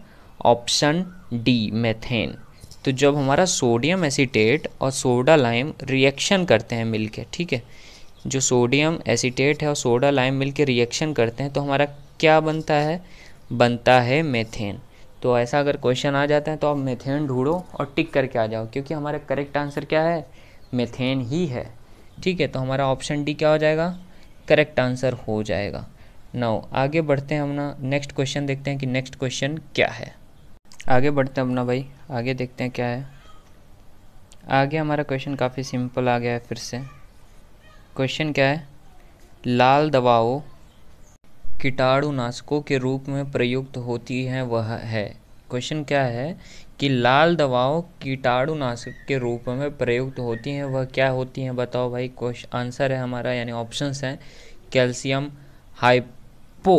Speaker 1: ऑप्शन डी मेथेन तो जब हमारा सोडियम एसीटेट और सोडा लाइम रिएक्शन करते हैं मिल के ठीक है जो सोडियम एसीटेट है और सोडा लाइम मिल के रिएक्शन करते हैं तो हमारा क्या बनता है बनता है मेथेन तो ऐसा अगर क्वेश्चन आ जाता है तो आप मेथेन ढूंढो और टिक करके आ जाओ क्योंकि हमारा करेक्ट आंसर क्या है मेथेन ही है ठीक है तो हमारा ऑप्शन डी क्या हो जाएगा करेक्ट आंसर हो जाएगा नाउ आगे बढ़ते हैं अपना नेक्स्ट क्वेश्चन देखते हैं कि नेक्स्ट क्वेश्चन क्या है आगे बढ़ते हैं अपना भाई आगे देखते हैं क्या है आगे हमारा क्वेश्चन काफ़ी सिंपल आ गया है फिर से क्वेश्चन क्या है लाल दबाओ कीटाणुनाशकों के रूप में प्रयुक्त होती हैं वह है क्वेश्चन क्या है कि लाल दवाओं कीटाणुनाशक के रूप में प्रयुक्त होती हैं वह क्या होती हैं बताओ भाई क्वेश्चन आंसर है हमारा यानी ऑप्शंस हैं calcium hypo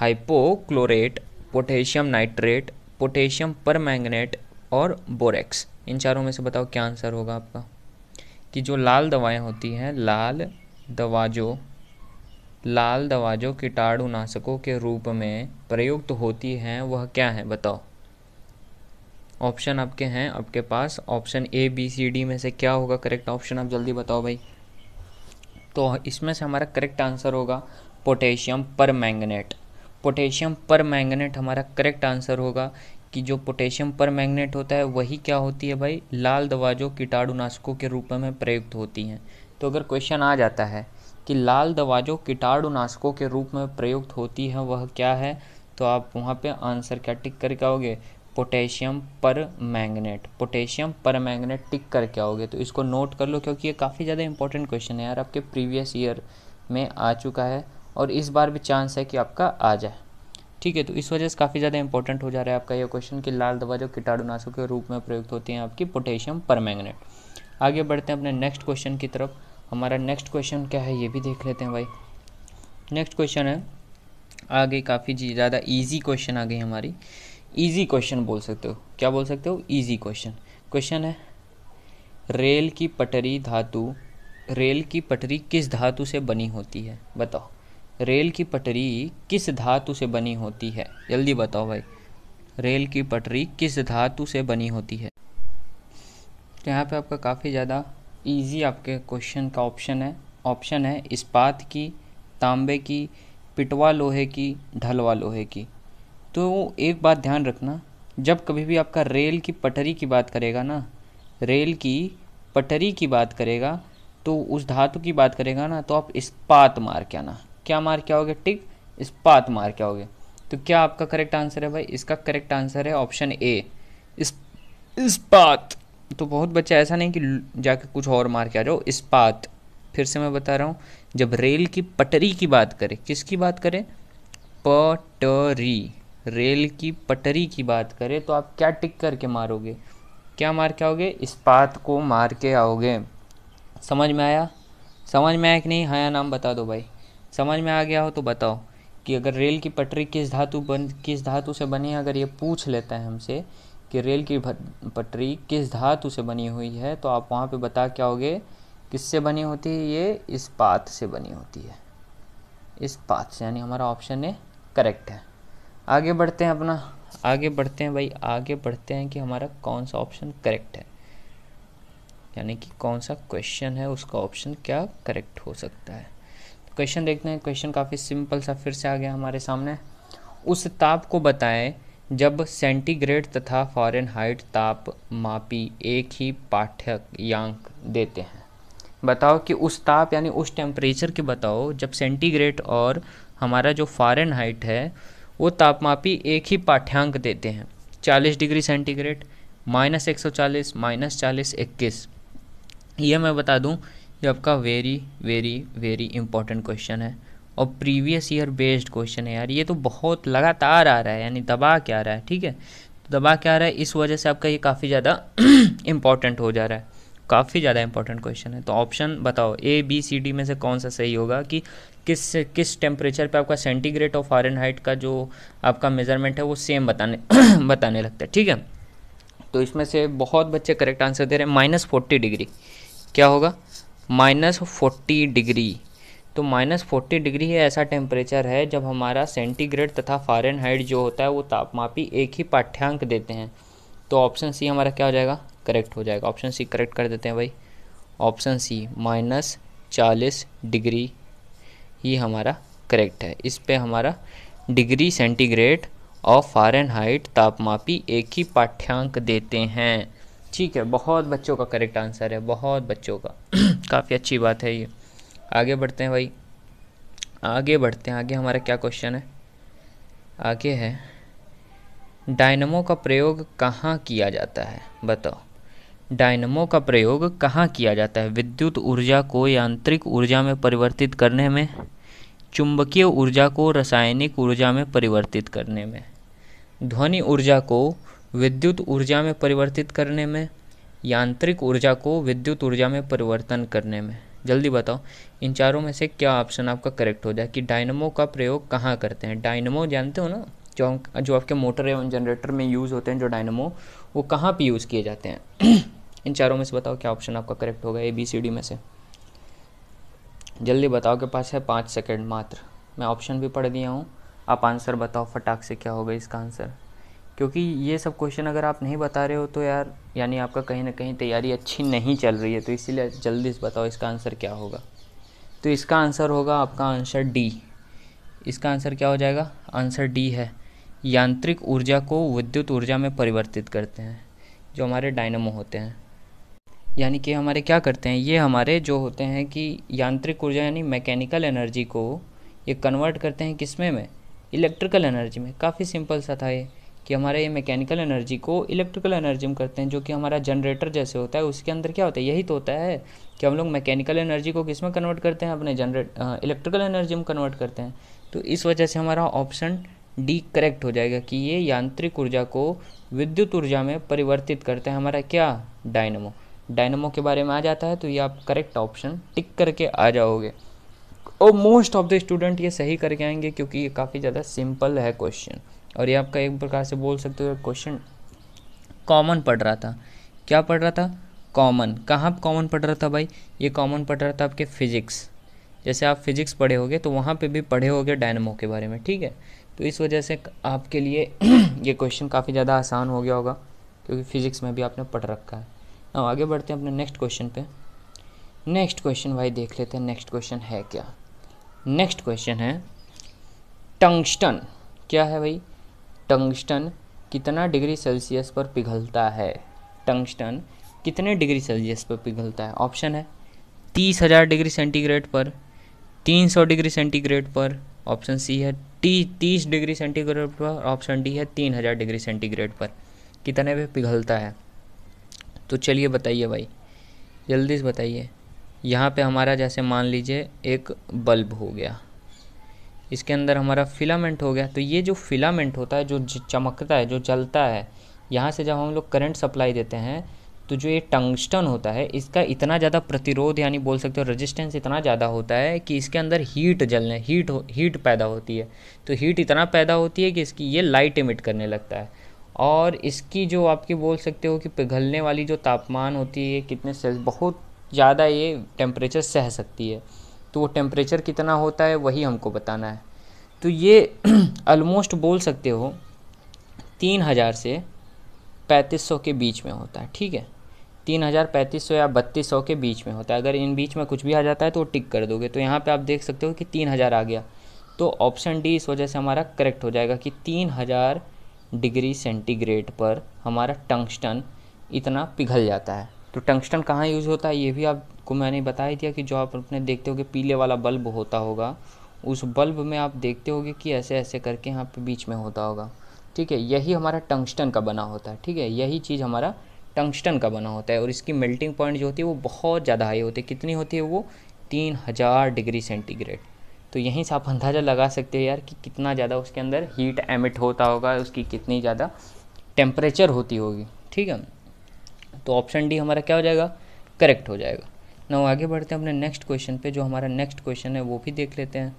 Speaker 1: hypochlorate potassium nitrate potassium पर और बोरेक्स इन चारों में से बताओ क्या आंसर होगा आपका कि जो लाल दवाएं होती हैं लाल दवा जो लाल दवा जो कीटाणुनाशकों के रूप में प्रयुक्त होती हैं वह क्या है बताओ ऑप्शन आपके हैं आपके पास option A B C D में से क्या होगा करेक्ट ऑप्शन आप जल्दी बताओ भाई तो इसमें से हमारा करेक्ट आंसर होगा potassium permanganate potassium permanganate हमारा करेक्ट आंसर होगा कि जो पोटेशियम पर मैंगनेट होता है वही क्या होती है भाई लाल दवा जो कीटाणुनाशकों के रूप में प्रयुक्त होती हैं तो अगर क्वेश्चन आ जाता है कि लाल दवा जो कीटाणुनाशकों के रूप में प्रयुक्त होती है वह क्या है तो आप वहाँ पे आंसर क्या टिक करके आओगे potassium permanganate potassium permanganate tick करके आओगे तो इसको नोट कर लो क्योंकि ये काफ़ी ज़्यादा इंपॉर्टेंट क्वेश्चन है यार आपके प्रीवियस ईयर में आ चुका है और इस बार भी चांस है कि आपका आ जाए ठीक है तो इस वजह से काफ़ी ज़्यादा इंपॉर्टेंट हो जा रहा है आपका ये क्वेश्चन कि लाल दवा जो कीटाणुनाशकों के रूप में प्रयुक्त होती है आपकी पोटेशियम पर आगे बढ़ते हैं अपने नेक्स्ट क्वेश्चन की तरफ हमारा नेक्स्ट क्वेश्चन क्या है ये भी देख लेते हैं भाई नेक्स्ट क्वेश्चन है आगे काफ़ी ज़्यादा इजी क्वेश्चन आ गई हमारी इजी क्वेश्चन बोल सकते हो क्या बोल सकते हो इजी क्वेश्चन क्वेश्चन है रेल की पटरी धातु रेल की पटरी किस धातु से बनी होती है बताओ रेल की पटरी किस धातु से बनी होती है जल्दी बताओ भाई रेल की पटरी किस धातु से बनी होती है यहाँ पे आपका काफ़ी ज़्यादा इजी आपके क्वेश्चन का ऑप्शन है ऑप्शन है इस्पात की तांबे की पिटवा लोहे की ढलवा लोहे की तो एक बात ध्यान रखना जब कभी भी आपका रेल की पटरी की बात करेगा ना रेल की पटरी की बात करेगा तो उस धातु की बात करेगा ना तो आप इस्पात मार के आना क्या मार के आओगे टिक इस्पात मार के आओगे तो क्या आपका करेक्ट आंसर है भाई इसका करेक्ट आंसर है ऑप्शन ए इस इस्पात तो बहुत बच्चा ऐसा नहीं कि जाके कुछ और मार के आ जाओ इस्पात फिर से मैं बता रहा हूँ जब रेल की पटरी की बात करें किसकी बात करें पटरी रेल की पटरी की बात करें तो आप क्या टिक करके मारोगे क्या मार के आओगे इस्पात को मार के आओगे समझ में आया समझ में आया कि नहीं हाँ नाम बता दो भाई समझ में आ गया हो तो बताओ कि अगर रेल की पटरी किस धातु बन किस धातु से बनी है अगर ये पूछ लेता है हमसे कि रेल की पटरी किस धातु से बनी हुई है तो आप वहाँ पे बता क्या होगे किससे बनी होती है ये इस पाथ से बनी होती है इस पाथ से यानी हमारा ऑप्शन ए करेक्ट है आगे बढ़ते हैं अपना आगे बढ़ते हैं भाई आगे बढ़ते हैं कि हमारा कौन सा ऑप्शन करेक्ट है यानी कि कौन सा क्वेश्चन है उसका ऑप्शन क्या करेक्ट हो सकता है क्वेश्चन देखते हैं क्वेश्चन काफ़ी सिंपल सा फिर से आ गया हमारे सामने उस ताप को बताएं जब सेंटीग्रेड तथा फॉरेनहाइट ताप मापी एक ही पाठ्यांक देते हैं बताओ कि उस ताप यानी उस टेम्परेचर के बताओ जब सेंटीग्रेड और हमारा जो फॉरेनहाइट है वो तापमापी एक ही पाठ्यांक देते हैं 40 डिग्री सेंटीग्रेड माइनस एक सौ चालीस माइनस चालीस इक्कीस ये मैं बता दूं ये आपका very very very important question है और प्रीवियस ईयर बेस्ड क्वेश्चन है यार ये तो बहुत लगातार आ रहा है यानी दबा के आ रहा है ठीक है तो दबा के आ रहा है इस वजह से आपका ये काफ़ी ज़्यादा इंपॉर्टेंट हो जा रहा है काफ़ी ज़्यादा इंपॉर्टेंट क्वेश्चन है तो ऑप्शन बताओ ए बी सी डी में से कौन सा सही होगा कि किस किस टेम्परेचर पे आपका सेंटीग्रेड और फॉरन हाइट का जो आपका मेजरमेंट है वो सेम बताने [CLEARS THROAT] बताने लगता है ठीक है तो इसमें से बहुत बच्चे करेक्ट आंसर दे रहे हैं माइनस फोर्टी डिग्री क्या होगा माइनस फोर्टी डिग्री तो माइनस फोर्टी डिग्री ही ऐसा टेम्परेचर है जब हमारा सेंटीग्रेड तथा फॉरन जो होता है वो तापमापी एक ही पाठ्यांक देते हैं तो ऑप्शन सी हमारा क्या हो जाएगा करेक्ट हो जाएगा ऑप्शन सी करेक्ट कर देते हैं भाई ऑप्शन सी माइनस चालीस डिग्री ही हमारा करेक्ट है इस पे हमारा डिग्री सेंटीग्रेड और हाइट तापमापी एक ही पाठ्यांक देते हैं ठीक है बहुत बच्चों का करेक्ट आंसर है बहुत बच्चों का [CLEARS THROAT] काफ़ी अच्छी बात है ये आगे बढ़ते हैं भाई आगे बढ़ते हैं आगे हमारा क्या क्वेश्चन है आगे है डायनमो का प्रयोग कहाँ किया जाता है बताओ डायनमो का प्रयोग कहाँ किया जाता है विद्युत ऊर्जा को यांत्रिक ऊर्जा में परिवर्तित करने में चुंबकीय ऊर्जा को रासायनिक ऊर्जा में परिवर्तित करने में ध्वनि ऊर्जा को विद्युत ऊर्जा में परिवर्तित करने में यांत्रिक ऊर्जा को विद्युत ऊर्जा में परिवर्तन करने में जल्दी बताओ इन चारों में से क्या ऑप्शन आपका करेक्ट हो जाए कि डायनमो का प्रयोग कहाँ करते हैं डायनमो जानते हो ना जो हम जो आपके मोटर एवं जनरेटर में यूज़ होते हैं जो डायनमो वो कहाँ पर यूज़ किए जाते हैं [CLEARS THROAT] इन चारों में से बताओ क्या ऑप्शन आपका करेक्ट होगा ए बी सी डी में से जल्दी बताओ के पास है पाँच सेकेंड मात्र मैं ऑप्शन भी पढ़ दिया हूँ आप आंसर बताओ फटाक से क्या होगा इसका आंसर क्योंकि ये सब क्वेश्चन अगर आप नहीं बता रहे हो तो यार यानी आपका कहीं ना कहीं तैयारी अच्छी नहीं चल रही है तो इसीलिए जल्दी से बताओ इसका आंसर क्या होगा तो इसका आंसर होगा आपका आंसर डी इसका आंसर क्या हो जाएगा आंसर डी है यांत्रिक ऊर्जा को विद्युत ऊर्जा में परिवर्तित करते हैं जो हमारे डायनमो होते हैं यानी कि हमारे क्या करते हैं ये हमारे जो होते हैं कि यांत्रिक ऊर्जा यानी मैकेनिकल एनर्जी को ये कन्वर्ट करते हैं किस में में इलेक्ट्रिकल एनर्जी में काफ़ी सिंपल सा था ये कि हमारा ये मैकेनिकल एनर्जी को इलेक्ट्रिकल एनर्जी में करते हैं जो कि हमारा जनरेटर जैसे होता है उसके अंदर क्या होता है यही तो होता है कि हम लोग मैकेनिकल एनर्जी को किस में कन्वर्ट करते हैं अपने जनरेट इलेक्ट्रिकल एनर्जी में कन्वर्ट करते हैं तो इस वजह से हमारा ऑप्शन डी करेक्ट हो जाएगा कि ये यांत्रिक ऊर्जा को विद्युत ऊर्जा में परिवर्तित करते हैं हमारा क्या डायनमो डायनमो के बारे में आ जाता है तो ये आप करेक्ट ऑप्शन टिक करके आ जाओगे और मोस्ट ऑफ द स्टूडेंट ये सही करके आएंगे क्योंकि ये काफ़ी ज़्यादा सिंपल है क्वेश्चन और ये आपका एक प्रकार से बोल सकते हो क्वेश्चन कॉमन पढ़ रहा था क्या पढ़ रहा था कॉमन कहाँ कॉमन पढ़ रहा था भाई ये कॉमन पढ़ रहा था आपके फिजिक्स जैसे आप फिजिक्स पढ़े होगे तो वहाँ पे भी पढ़े होगे डायनमो के बारे में ठीक है तो इस वजह से आपके लिए [CLEARS THROAT] ये क्वेश्चन काफ़ी ज़्यादा आसान हो गया होगा क्योंकि फिजिक्स में भी आपने पढ़ रखा है अब आगे बढ़ते हैं अपने नेक्स्ट क्वेश्चन पे नेक्स्ट क्वेश्चन भाई देख लेते हैं नेक्स्ट क्वेश्चन है क्या नेक्स्ट क्वेश्चन है टंगस्टन क्या है भाई टंगस्टन कितना डिग्री सेल्सियस पर पिघलता है टंगस्टन कितने डिग्री सेल्सियस पर पिघलता है ऑप्शन है तीस हज़ार डिग्री सेंटीग्रेड पर तीन सौ डिग्री सेंटीग्रेड पर ऑप्शन सी है टी तीस डिग्री सेंटीग्रेड पर ऑप्शन डी है तीन हज़ार डिग्री सेंटीग्रेड पर कितने पे पिघलता है तो चलिए बताइए भाई जल्दी से बताइए यहाँ पे हमारा जैसे मान लीजिए एक बल्ब हो गया इसके अंदर हमारा फिलामेंट हो गया तो ये जो फिलामेंट होता है जो चमकता है जो जलता है यहाँ से जब हम लोग करंट सप्लाई देते हैं तो जो ये टंगस्टन होता है इसका इतना ज़्यादा प्रतिरोध यानी बोल सकते हो रेजिस्टेंस इतना ज़्यादा होता है कि इसके अंदर हीट जलने हीट हो, हीट पैदा होती है तो हीट इतना पैदा होती है कि इसकी ये लाइट इमिट करने लगता है और इसकी जो आपकी बोल सकते हो कि पिघलने वाली जो तापमान होती है कितने सेल्स बहुत ज़्यादा ये टेम्परेचर सह सकती है तो वो टेम्परेचर कितना होता है वही हमको बताना है तो ये ऑलमोस्ट [CLEARS THROAT] बोल सकते हो तीन हज़ार से पैंतीस सौ के बीच में होता है ठीक है तीन हज़ार पैंतीस सौ या बत्तीस सौ के बीच में होता है अगर इन बीच में कुछ भी आ जाता है तो टिक कर दोगे तो यहाँ पे आप देख सकते हो कि तीन हज़ार आ गया तो ऑप्शन डी इस वजह से हमारा करेक्ट हो जाएगा कि तीन हज़ार डिग्री सेंटीग्रेड पर हमारा टंगस्टन इतना पिघल जाता है तो टंगस्टन कहाँ यूज़ होता है ये भी आप को मैंने बताया दिया कि जो आप अपने देखते होगे पीले वाला बल्ब होता होगा उस बल्ब में आप देखते होगे कि ऐसे ऐसे करके यहाँ पे बीच में होता होगा ठीक है यही हमारा टंगस्टन का बना होता है ठीक है यही चीज़ हमारा टंगस्टन का बना होता है और इसकी मेल्टिंग पॉइंट जो होती है वो बहुत ज़्यादा हाई होती है कितनी होती है वो तीन हज़ार डिग्री सेंटीग्रेड तो यहीं से आप अंदाज़ा लगा सकते हैं यार कि कितना ज़्यादा उसके अंदर हीट एमिट होता होगा उसकी कितनी ज़्यादा टेम्परेचर होती होगी ठीक है तो ऑप्शन डी हमारा क्या हो जाएगा करेक्ट हो जाएगा ना आगे बढ़ते हैं अपने नेक्स्ट क्वेश्चन पे जो हमारा नेक्स्ट क्वेश्चन है वो भी देख लेते हैं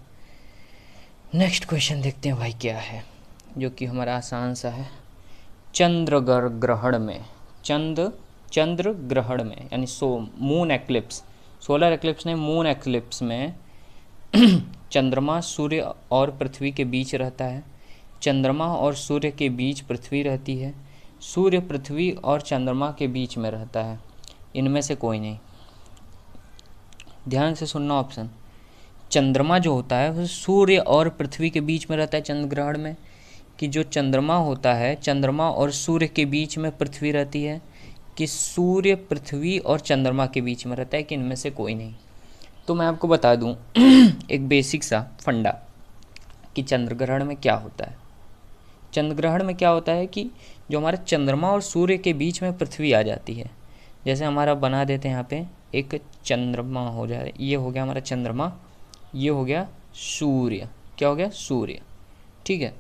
Speaker 1: नेक्स्ट क्वेश्चन देखते हैं भाई क्या है जो कि हमारा आसान सा है चंद्रग्र ग्रहण में चंद्र चंद्र ग्रहण में यानी so moon eclipse solar eclipse ने मून एक्लिप्स में [CLEARS THROAT] चंद्रमा सूर्य और पृथ्वी के बीच रहता है चंद्रमा और सूर्य के बीच पृथ्वी रहती है सूर्य पृथ्वी और चंद्रमा के बीच में रहता है इनमें से कोई नहीं ध्यान से सुनना ऑप्शन चंद्रमा जो होता है वो सूर्य और पृथ्वी के बीच में रहता है चंद्र ग्रहण में कि जो चंद्रमा होता है चंद्रमा और सूर्य के बीच में पृथ्वी रहती है कि सूर्य पृथ्वी और चंद्रमा के बीच में रहता है कि इनमें से कोई नहीं तो मैं आपको बता दूं [CLEARS THROAT] एक बेसिक सा फंडा कि चंद्र ग्रहण में क्या होता है चंद्र ग्रहण में क्या होता है कि जो हमारे चंद्रमा और सूर्य के बीच में पृथ्वी आ जाती है जैसे हमारा बना देते हैं यहाँ पे एक चंद्रमा हो जाए ये हो गया हमारा चंद्रमा ये हो गया सूर्य क्या हो गया सूर्य ठीक है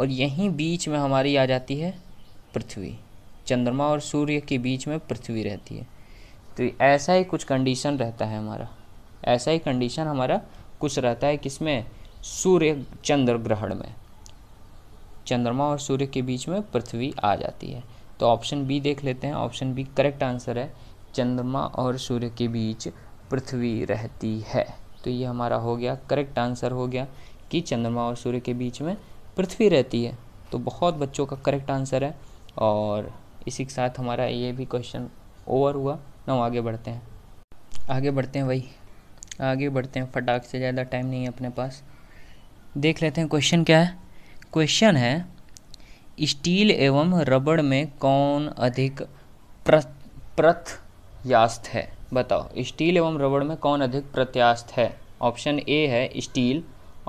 Speaker 1: और यहीं बीच में हमारी आ जाती है पृथ्वी चंद्रमा और सूर्य के बीच में पृथ्वी रहती है तो ऐसा ही कुछ कंडीशन रहता है हमारा ऐसा ही कंडीशन हमारा कुछ रहता है किसमें सूर्य चंद्र ग्रहण में चंद्रमा और सूर्य के बीच में पृथ्वी आ जाती है तो ऑप्शन बी देख लेते हैं ऑप्शन बी करेक्ट आंसर है चंद्रमा और सूर्य के बीच पृथ्वी रहती है तो ये हमारा हो गया करेक्ट आंसर हो गया कि चंद्रमा और सूर्य के बीच में पृथ्वी रहती है तो बहुत बच्चों का करेक्ट आंसर है और इसी के साथ हमारा ये भी क्वेश्चन ओवर हुआ ना आगे बढ़ते हैं आगे बढ़ते हैं वही आगे बढ़ते हैं फटाक से ज़्यादा टाइम नहीं है अपने पास देख लेते हैं क्वेश्चन क्या है क्वेश्चन है स्टील एवं रबड़ में कौन अधिक प्रथ प्रथ प्रत्यास्त है बताओ स्टील एवं रबड़ में कौन अधिक प्रत्यास्त है ऑप्शन ए है स्टील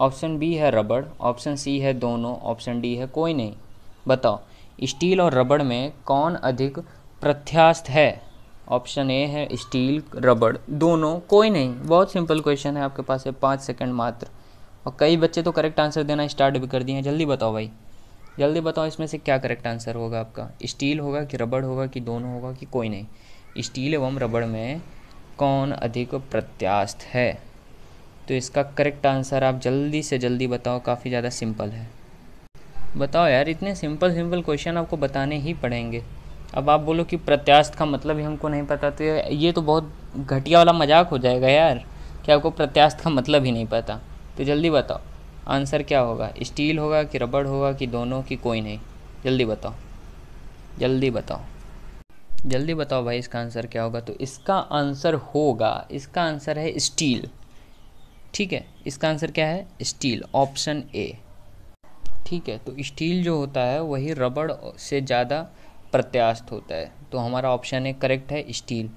Speaker 1: ऑप्शन बी है रबड़ ऑप्शन सी है दोनों ऑप्शन डी है कोई नहीं बताओ स्टील और रबड़ में कौन अधिक प्रत्यास्त है ऑप्शन ए है स्टील रबड़ दोनों कोई नहीं बहुत सिंपल क्वेश्चन है आपके पास है पाँच सेकंड मात्र और कई बच्चे तो करेक्ट आंसर देना स्टार्ट भी कर दिए हैं जल्दी बताओ भाई जल्दी बताओ इसमें से क्या करेक्ट आंसर होगा आपका स्टील होगा कि रबड़ होगा कि दोनों होगा कि कोई नहीं स्टील एवं रबड़ में कौन अधिक प्रत्यास्थ है तो इसका करेक्ट आंसर आप जल्दी से जल्दी बताओ काफ़ी ज़्यादा सिंपल है बताओ यार इतने सिंपल सिंपल क्वेश्चन आपको बताने ही पड़ेंगे अब आप बोलो कि प्रत्यास्थ का मतलब ही हमको नहीं पता तो ये तो बहुत घटिया वाला मजाक हो जाएगा यार कि आपको प्रत्यास्थ का मतलब ही नहीं पता तो जल्दी बताओ आंसर क्या होगा स्टील होगा कि रबड़ होगा कि दोनों की कोई नहीं जल्दी बताओ जल्दी बताओ जल्दी बताओ भाई इसका आंसर क्या होगा तो इसका आंसर होगा इसका आंसर है स्टील ठीक है इसका आंसर क्या है स्टील ऑप्शन ए ठीक है तो स्टील जो होता है वही रबड़ से ज़्यादा प्रत्यास्थ होता है तो हमारा ऑप्शन ए करेक्ट है स्टील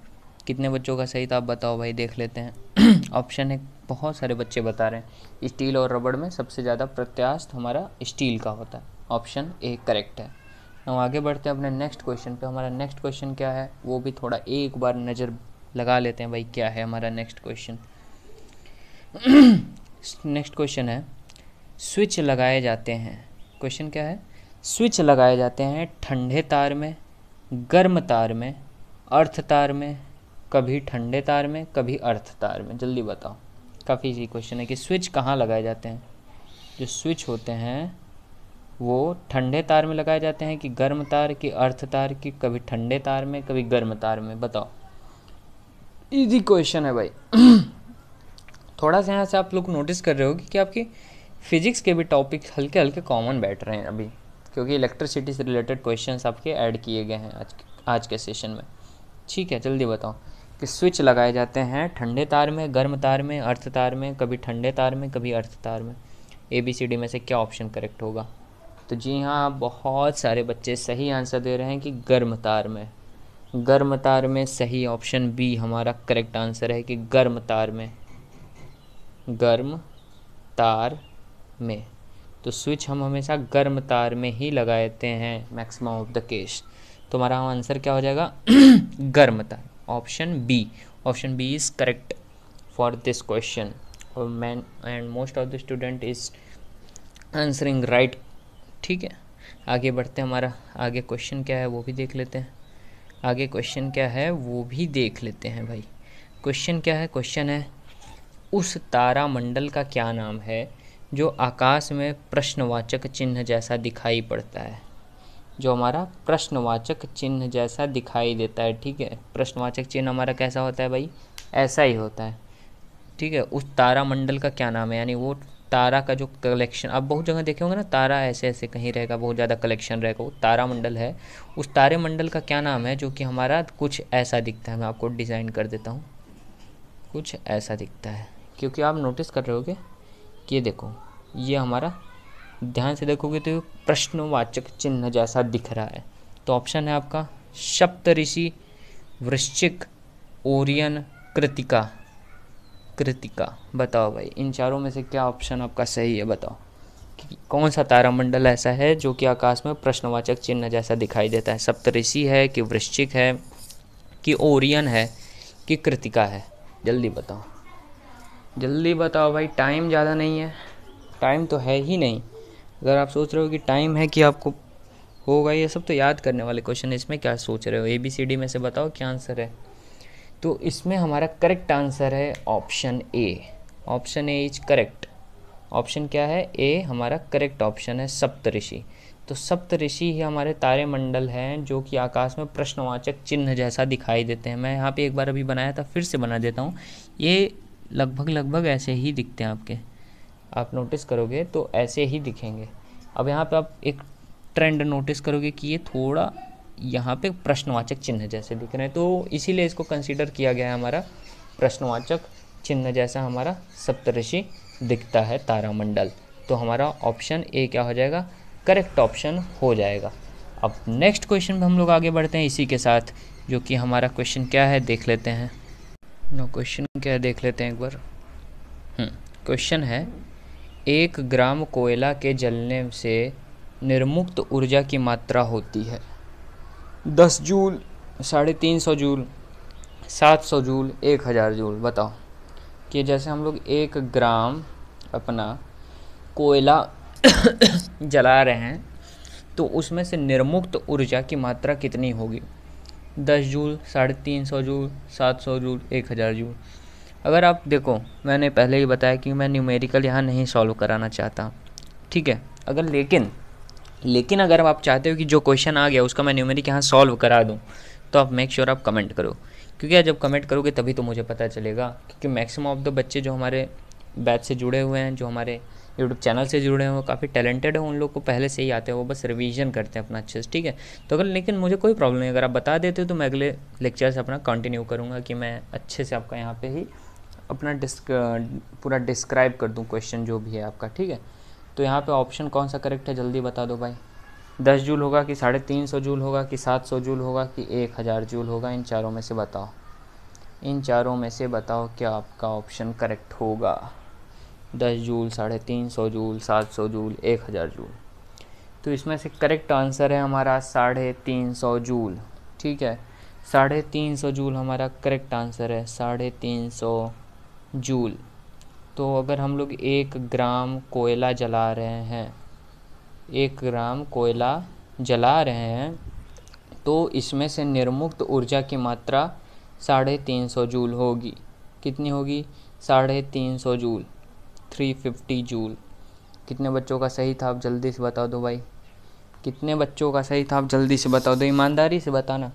Speaker 1: कितने बच्चों का सही था आप बताओ भाई देख लेते हैं [CLEARS THROAT] ऑप्शन है बहुत सारे बच्चे बता रहे हैं स्टील और रबड़ में सबसे ज़्यादा प्रत्यास्थ हमारा स्टील का होता है ऑप्शन ए करेक्ट है हम आगे बढ़ते हैं अपने नेक्स्ट क्वेश्चन पे हमारा नेक्स्ट क्वेश्चन क्या है वो भी थोड़ा एक बार नज़र लगा लेते हैं भाई क्या है हमारा नेक्स्ट क्वेश्चन नेक्स्ट क्वेश्चन है स्विच लगाए जाते हैं क्वेश्चन क्या है स्विच लगाए जाते हैं ठंडे तार में गर्म तार में अर्थ तार में कभी ठंडे तार में कभी अर्थ तार में जल्दी बताओ काफ़ी इजी क्वेश्चन है कि स्विच कहाँ लगाए जाते हैं जो स्विच होते हैं वो ठंडे तार में लगाए जाते हैं कि गर्म तार कि अर्थ तार कि कभी ठंडे तार में कभी गर्म तार में बताओ इजी क्वेश्चन है भाई [CLEARS THROAT] थोड़ा सा यहाँ से आप लोग नोटिस कर रहे होगी कि, कि आपकी फिजिक्स के भी टॉपिक हल्के हल्के कॉमन बैठ रहे हैं अभी क्योंकि इलेक्ट्रिसिटी से रिलेटेड क्वेश्चन आपके ऐड किए गए हैं आज आज के सेशन में ठीक है जल्दी बताओ कि स्विच लगाए जाते हैं ठंडे तार में गर्म तार में अर्थ तार में कभी ठंडे तार में कभी अर्थ तार में ए बी सी डी में से क्या ऑप्शन करेक्ट होगा तो जी हाँ बहुत सारे बच्चे सही आंसर दे रहे हैं कि गर्म तार में गर्म तार में सही ऑप्शन बी हमारा करेक्ट आंसर है कि गर्म तार में गर्म तार में तो स्विच हम हमेशा गर्म तार में ही लगाते हैं मैक्सिमम ऑफ द केस तो हमारा आंसर क्या हो जाएगा [CLEARS THROAT] गर्म तार option B option B is correct for this question और man and most of the student is answering right ठीक है आगे बढ़ते हैं हमारा आगे क्वेश्चन क्या है वो भी देख लेते हैं आगे क्वेश्चन क्या है वो भी देख लेते हैं भाई क्वेश्चन क्या है क्वेश्चन है उस तारामंडल का क्या नाम है जो आकाश में प्रश्नवाचक चिन्ह जैसा दिखाई पड़ता है जो हमारा प्रश्नवाचक चिन्ह जैसा दिखाई देता है ठीक है प्रश्नवाचक चिन्ह हमारा कैसा होता है भाई ऐसा ही होता है ठीक है उस तारामंडल का क्या नाम है यानी वो तारा का जो कलेक्शन आप बहुत जगह देखे होंगे ना तारा ऐसे ऐसे कहीं रहेगा बहुत ज़्यादा कलेक्शन रहेगा वो तारा मंडल है उस तारे मंडल का क्या नाम है जो कि हमारा कुछ ऐसा दिखता है मैं आपको डिज़ाइन कर देता हूँ कुछ ऐसा दिखता है क्योंकि आप नोटिस कर रहे होगे कि ये देखो ये हमारा ध्यान से देखोगे तो प्रश्नवाचक चिन्ह जैसा दिख रहा है तो ऑप्शन है आपका सप्तऋषि वृश्चिक ओरियन कृतिका कृतिका बताओ भाई इन चारों में से क्या ऑप्शन आपका सही है बताओ कि कौन सा तारामंडल ऐसा है जो कि आकाश में प्रश्नवाचक चिन्ह जैसा दिखाई देता है सप्तऋषि है कि वृश्चिक है कि ओरियन है कि कृतिका है जल्दी बताओ जल्दी बताओ भाई टाइम ज़्यादा नहीं है टाइम तो है ही नहीं अगर आप सोच रहे हो कि टाइम है कि आपको होगा ये सब तो याद करने वाले क्वेश्चन इसमें क्या सोच रहे हो ए बी सी डी में से बताओ क्या आंसर है तो इसमें हमारा करेक्ट आंसर है option A option A is correct option क्या है ए हमारा करेक्ट ऑप्शन है सप्तऋषि तो सप्तऋषि ही हमारे तारे मंडल हैं जो कि आकाश में प्रश्नवाचक चिन्ह जैसा दिखाई देते हैं मैं यहाँ पे एक बार अभी बनाया था फिर से बना देता हूँ ये लगभग लगभग ऐसे ही दिखते हैं आपके आप नोटिस करोगे तो ऐसे ही दिखेंगे अब यहाँ पे आप एक ट्रेंड नोटिस करोगे कि ये थोड़ा यहाँ पे प्रश्नवाचक चिन्ह जैसे दिख रहे हैं तो इसीलिए इसको कंसीडर किया गया है हमारा प्रश्नवाचक चिन्ह जैसा हमारा सप्तऋषि दिखता है तारामंडल तो हमारा ऑप्शन ए क्या हो जाएगा करेक्ट ऑप्शन हो जाएगा अब नेक्स्ट क्वेश्चन में हम लोग आगे बढ़ते हैं इसी के साथ जो कि हमारा क्वेश्चन क्या है देख लेते हैं नो क्वेश्चन क्या है देख लेते हैं एक बार क्वेश्चन हम्म, है एक ग्राम कोयला के जलने से निर्मुक्त ऊर्जा की मात्रा होती है दस जूल साढ़े तीन सौ जूल सात सौ जूल एक हज़ार जूल बताओ कि जैसे हम लोग एक ग्राम अपना कोयला [COUGHS] जला रहे हैं तो उसमें से निर्मुक्त ऊर्जा की मात्रा कितनी होगी दस जूल साढ़े तीन सौ जूल सात सौ जूल एक हज़ार जूल अगर आप देखो मैंने पहले ही बताया कि मैं न्यूमेरिकल यहाँ नहीं सॉल्व कराना चाहता ठीक है अगर लेकिन लेकिन अगर आप चाहते हो कि जो क्वेश्चन आ गया उसका मैं न्यूमेरिक यहाँ सॉल्व करा दूँ तो आप मेक श्योर sure आप कमेंट करो क्योंकि जब कमेंट करोगे तभी तो मुझे पता चलेगा क्योंकि मैक्सिमम ऑफ द बच्चे जो हमारे बैच से जुड़े हुए हैं जो हमारे यूट्यूब चैनल से जुड़े हैं वो काफ़ी टैलेंटेड हैं उन लोग को पहले से ही आते हैं वो बस रिवीजन करते हैं अपना अच्छे से ठीक है तो अगर लेकिन मुझे कोई प्रॉब्लम नहीं अगर आप बता देते हो तो मैं अगले लेक्चर से अपना कंटिन्यू करूँगा कि मैं अच्छे से आपका यहाँ पर ही अपना डिस्क पूरा डिस्क्राइब कर दूँ क्वेश्चन जो भी है आपका ठीक है तो यहाँ पे ऑप्शन कौन सा करेक्ट है जल्दी बता दो भाई दस जूल होगा कि साढ़े तीन सौ जूल होगा कि सात सौ जूल होगा कि एक हज़ार जूल होगा इन चारों में से बताओ इन चारों में से बताओ क्या आपका ऑप्शन करेक्ट होगा दस जूल साढ़े तीन सौ जूल सात सौ जूल एक हज़ार जूल तो इसमें से करेक्ट आंसर है हमारा साढ़े तीन सौ जूल ठीक है साढ़े तीन सौ जूल हमारा करेक्ट आंसर है साढ़े तीन सौ जूल तो अगर हम लोग एक ग्राम कोयला जला रहे हैं एक ग्राम कोयला जला रहे हैं तो इसमें से निर्मुक्त ऊर्जा की मात्रा साढ़े तीन सौ जूल होगी कितनी होगी साढ़े तीन सौ जूल थ्री फिफ्टी जूल कितने बच्चों का सही था आप जल्दी से बता दो भाई कितने बच्चों का सही था आप जल्दी से बता दो ईमानदारी से बताना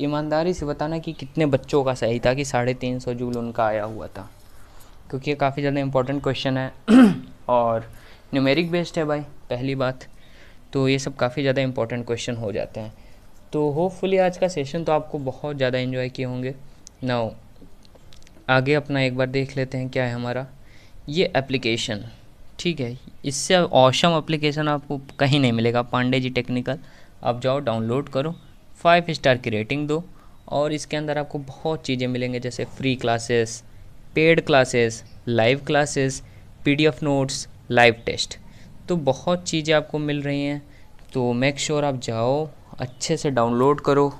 Speaker 1: ईमानदारी से बताना कि कितने बच्चों का सही था कि साढ़े तीन सौ जूल उनका आया हुआ था क्योंकि ये काफ़ी ज़्यादा इंपॉर्टेंट क्वेश्चन है [CLEARS THROAT] और न्यूमेरिक बेस्ड है भाई पहली बात तो ये सब काफ़ी ज़्यादा इंपॉर्टेंट क्वेश्चन हो जाते हैं तो होपफुली आज का सेशन तो आपको बहुत ज़्यादा इन्जॉय किए होंगे नाउ आगे अपना एक बार देख लेते हैं क्या है हमारा ये एप्लीकेशन ठीक है इससे औसम एप्लीकेशन आपको कहीं नहीं मिलेगा पांडे जी टेक्निकल आप जाओ डाउनलोड करो फाइव स्टार की रेटिंग दो और इसके अंदर आपको बहुत चीज़ें मिलेंगे जैसे free classes paid classes live classes PDF notes live test तो बहुत चीज़ें आपको मिल रही हैं तो मेक श्योर sure आप जाओ अच्छे से डाउनलोड करो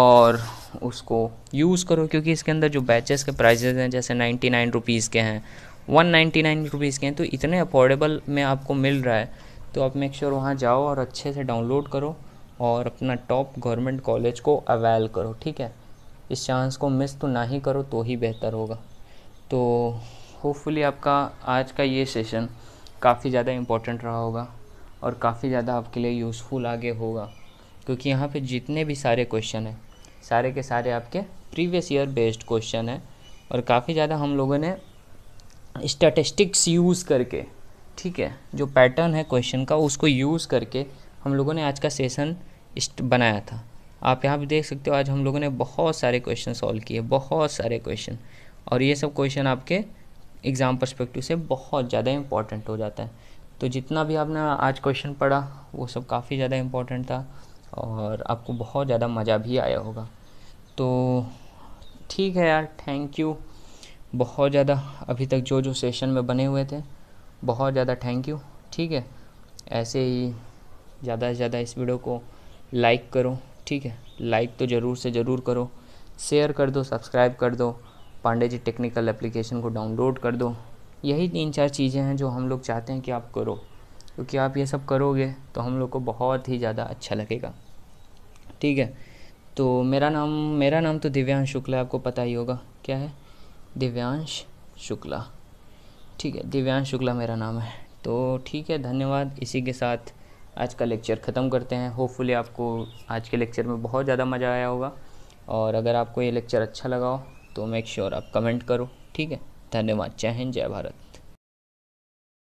Speaker 1: और उसको यूज़ करो क्योंकि इसके अंदर जो बैचेस के प्राइजेज हैं जैसे नाइन्टी नाइन रुपीज़ के हैं वन नाइन्टी नाइन रुपीज़ के हैं तो इतने अफोर्डेबल में आपको मिल रहा है तो आप मेक श्योर sure वहाँ जाओ और अच्छे से डाउनलोड करो और अपना टॉप गवर्नमेंट कॉलेज को अवेल करो ठीक है इस चांस को मिस तो ना ही करो तो ही बेहतर होगा तो होपफुली आपका आज का ये सेशन काफ़ी ज़्यादा इम्पोर्टेंट रहा होगा और काफ़ी ज़्यादा आपके लिए यूज़फुल आगे होगा क्योंकि यहाँ पे जितने भी सारे क्वेश्चन हैं सारे के सारे आपके प्रीवियस ईयर बेस्ड क्वेश्चन हैं और काफ़ी ज़्यादा हम लोगों ने स्टैटिस्टिक्स यूज़ करके ठीक है जो पैटर्न है क्वेश्चन का उसको यूज़ करके हम लोगों ने आज का सेशन बनाया था आप यहाँ भी देख सकते हो आज हम लोगों ने बहुत सारे क्वेश्चन सॉल्व किए बहुत सारे क्वेश्चन और ये सब क्वेश्चन आपके एग्ज़ाम परस्पेक्टिव से बहुत ज़्यादा इम्पॉर्टेंट हो जाता है तो जितना भी आपने आज क्वेश्चन पढ़ा वो सब काफ़ी ज़्यादा इम्पॉर्टेंट था और आपको बहुत ज़्यादा मज़ा भी आया होगा तो ठीक है यार थैंक यू बहुत ज़्यादा अभी तक जो जो सेशन में बने हुए थे बहुत ज़्यादा थैंक यू ठीक है ऐसे ही ज़्यादा से ज़्यादा इस वीडियो को लाइक करो ठीक है लाइक तो ज़रूर से ज़रूर करो शेयर कर दो सब्सक्राइब कर दो पांडे जी टेक्निकल एप्लीकेशन को डाउनलोड कर दो यही तीन चार चीज़ें हैं जो हम लोग चाहते हैं कि आप करो क्योंकि आप ये सब करोगे तो हम लोग को बहुत ही ज़्यादा अच्छा लगेगा ठीक है तो मेरा नाम मेरा नाम तो दिव्यांश शुक्ला है आपको पता ही होगा क्या है दिव्यांश शुक्ला ठीक है दिव्यांश शुक्ला मेरा नाम है तो ठीक है धन्यवाद इसी के साथ आज का लेक्चर ख़त्म करते हैं होपफुली आपको आज के लेक्चर में बहुत ज़्यादा मज़ा आया होगा और अगर आपको ये लेक्चर अच्छा लगा हो तो मेक श्योर sure आप कमेंट करो ठीक है धन्यवाद जय हिंद जय भारत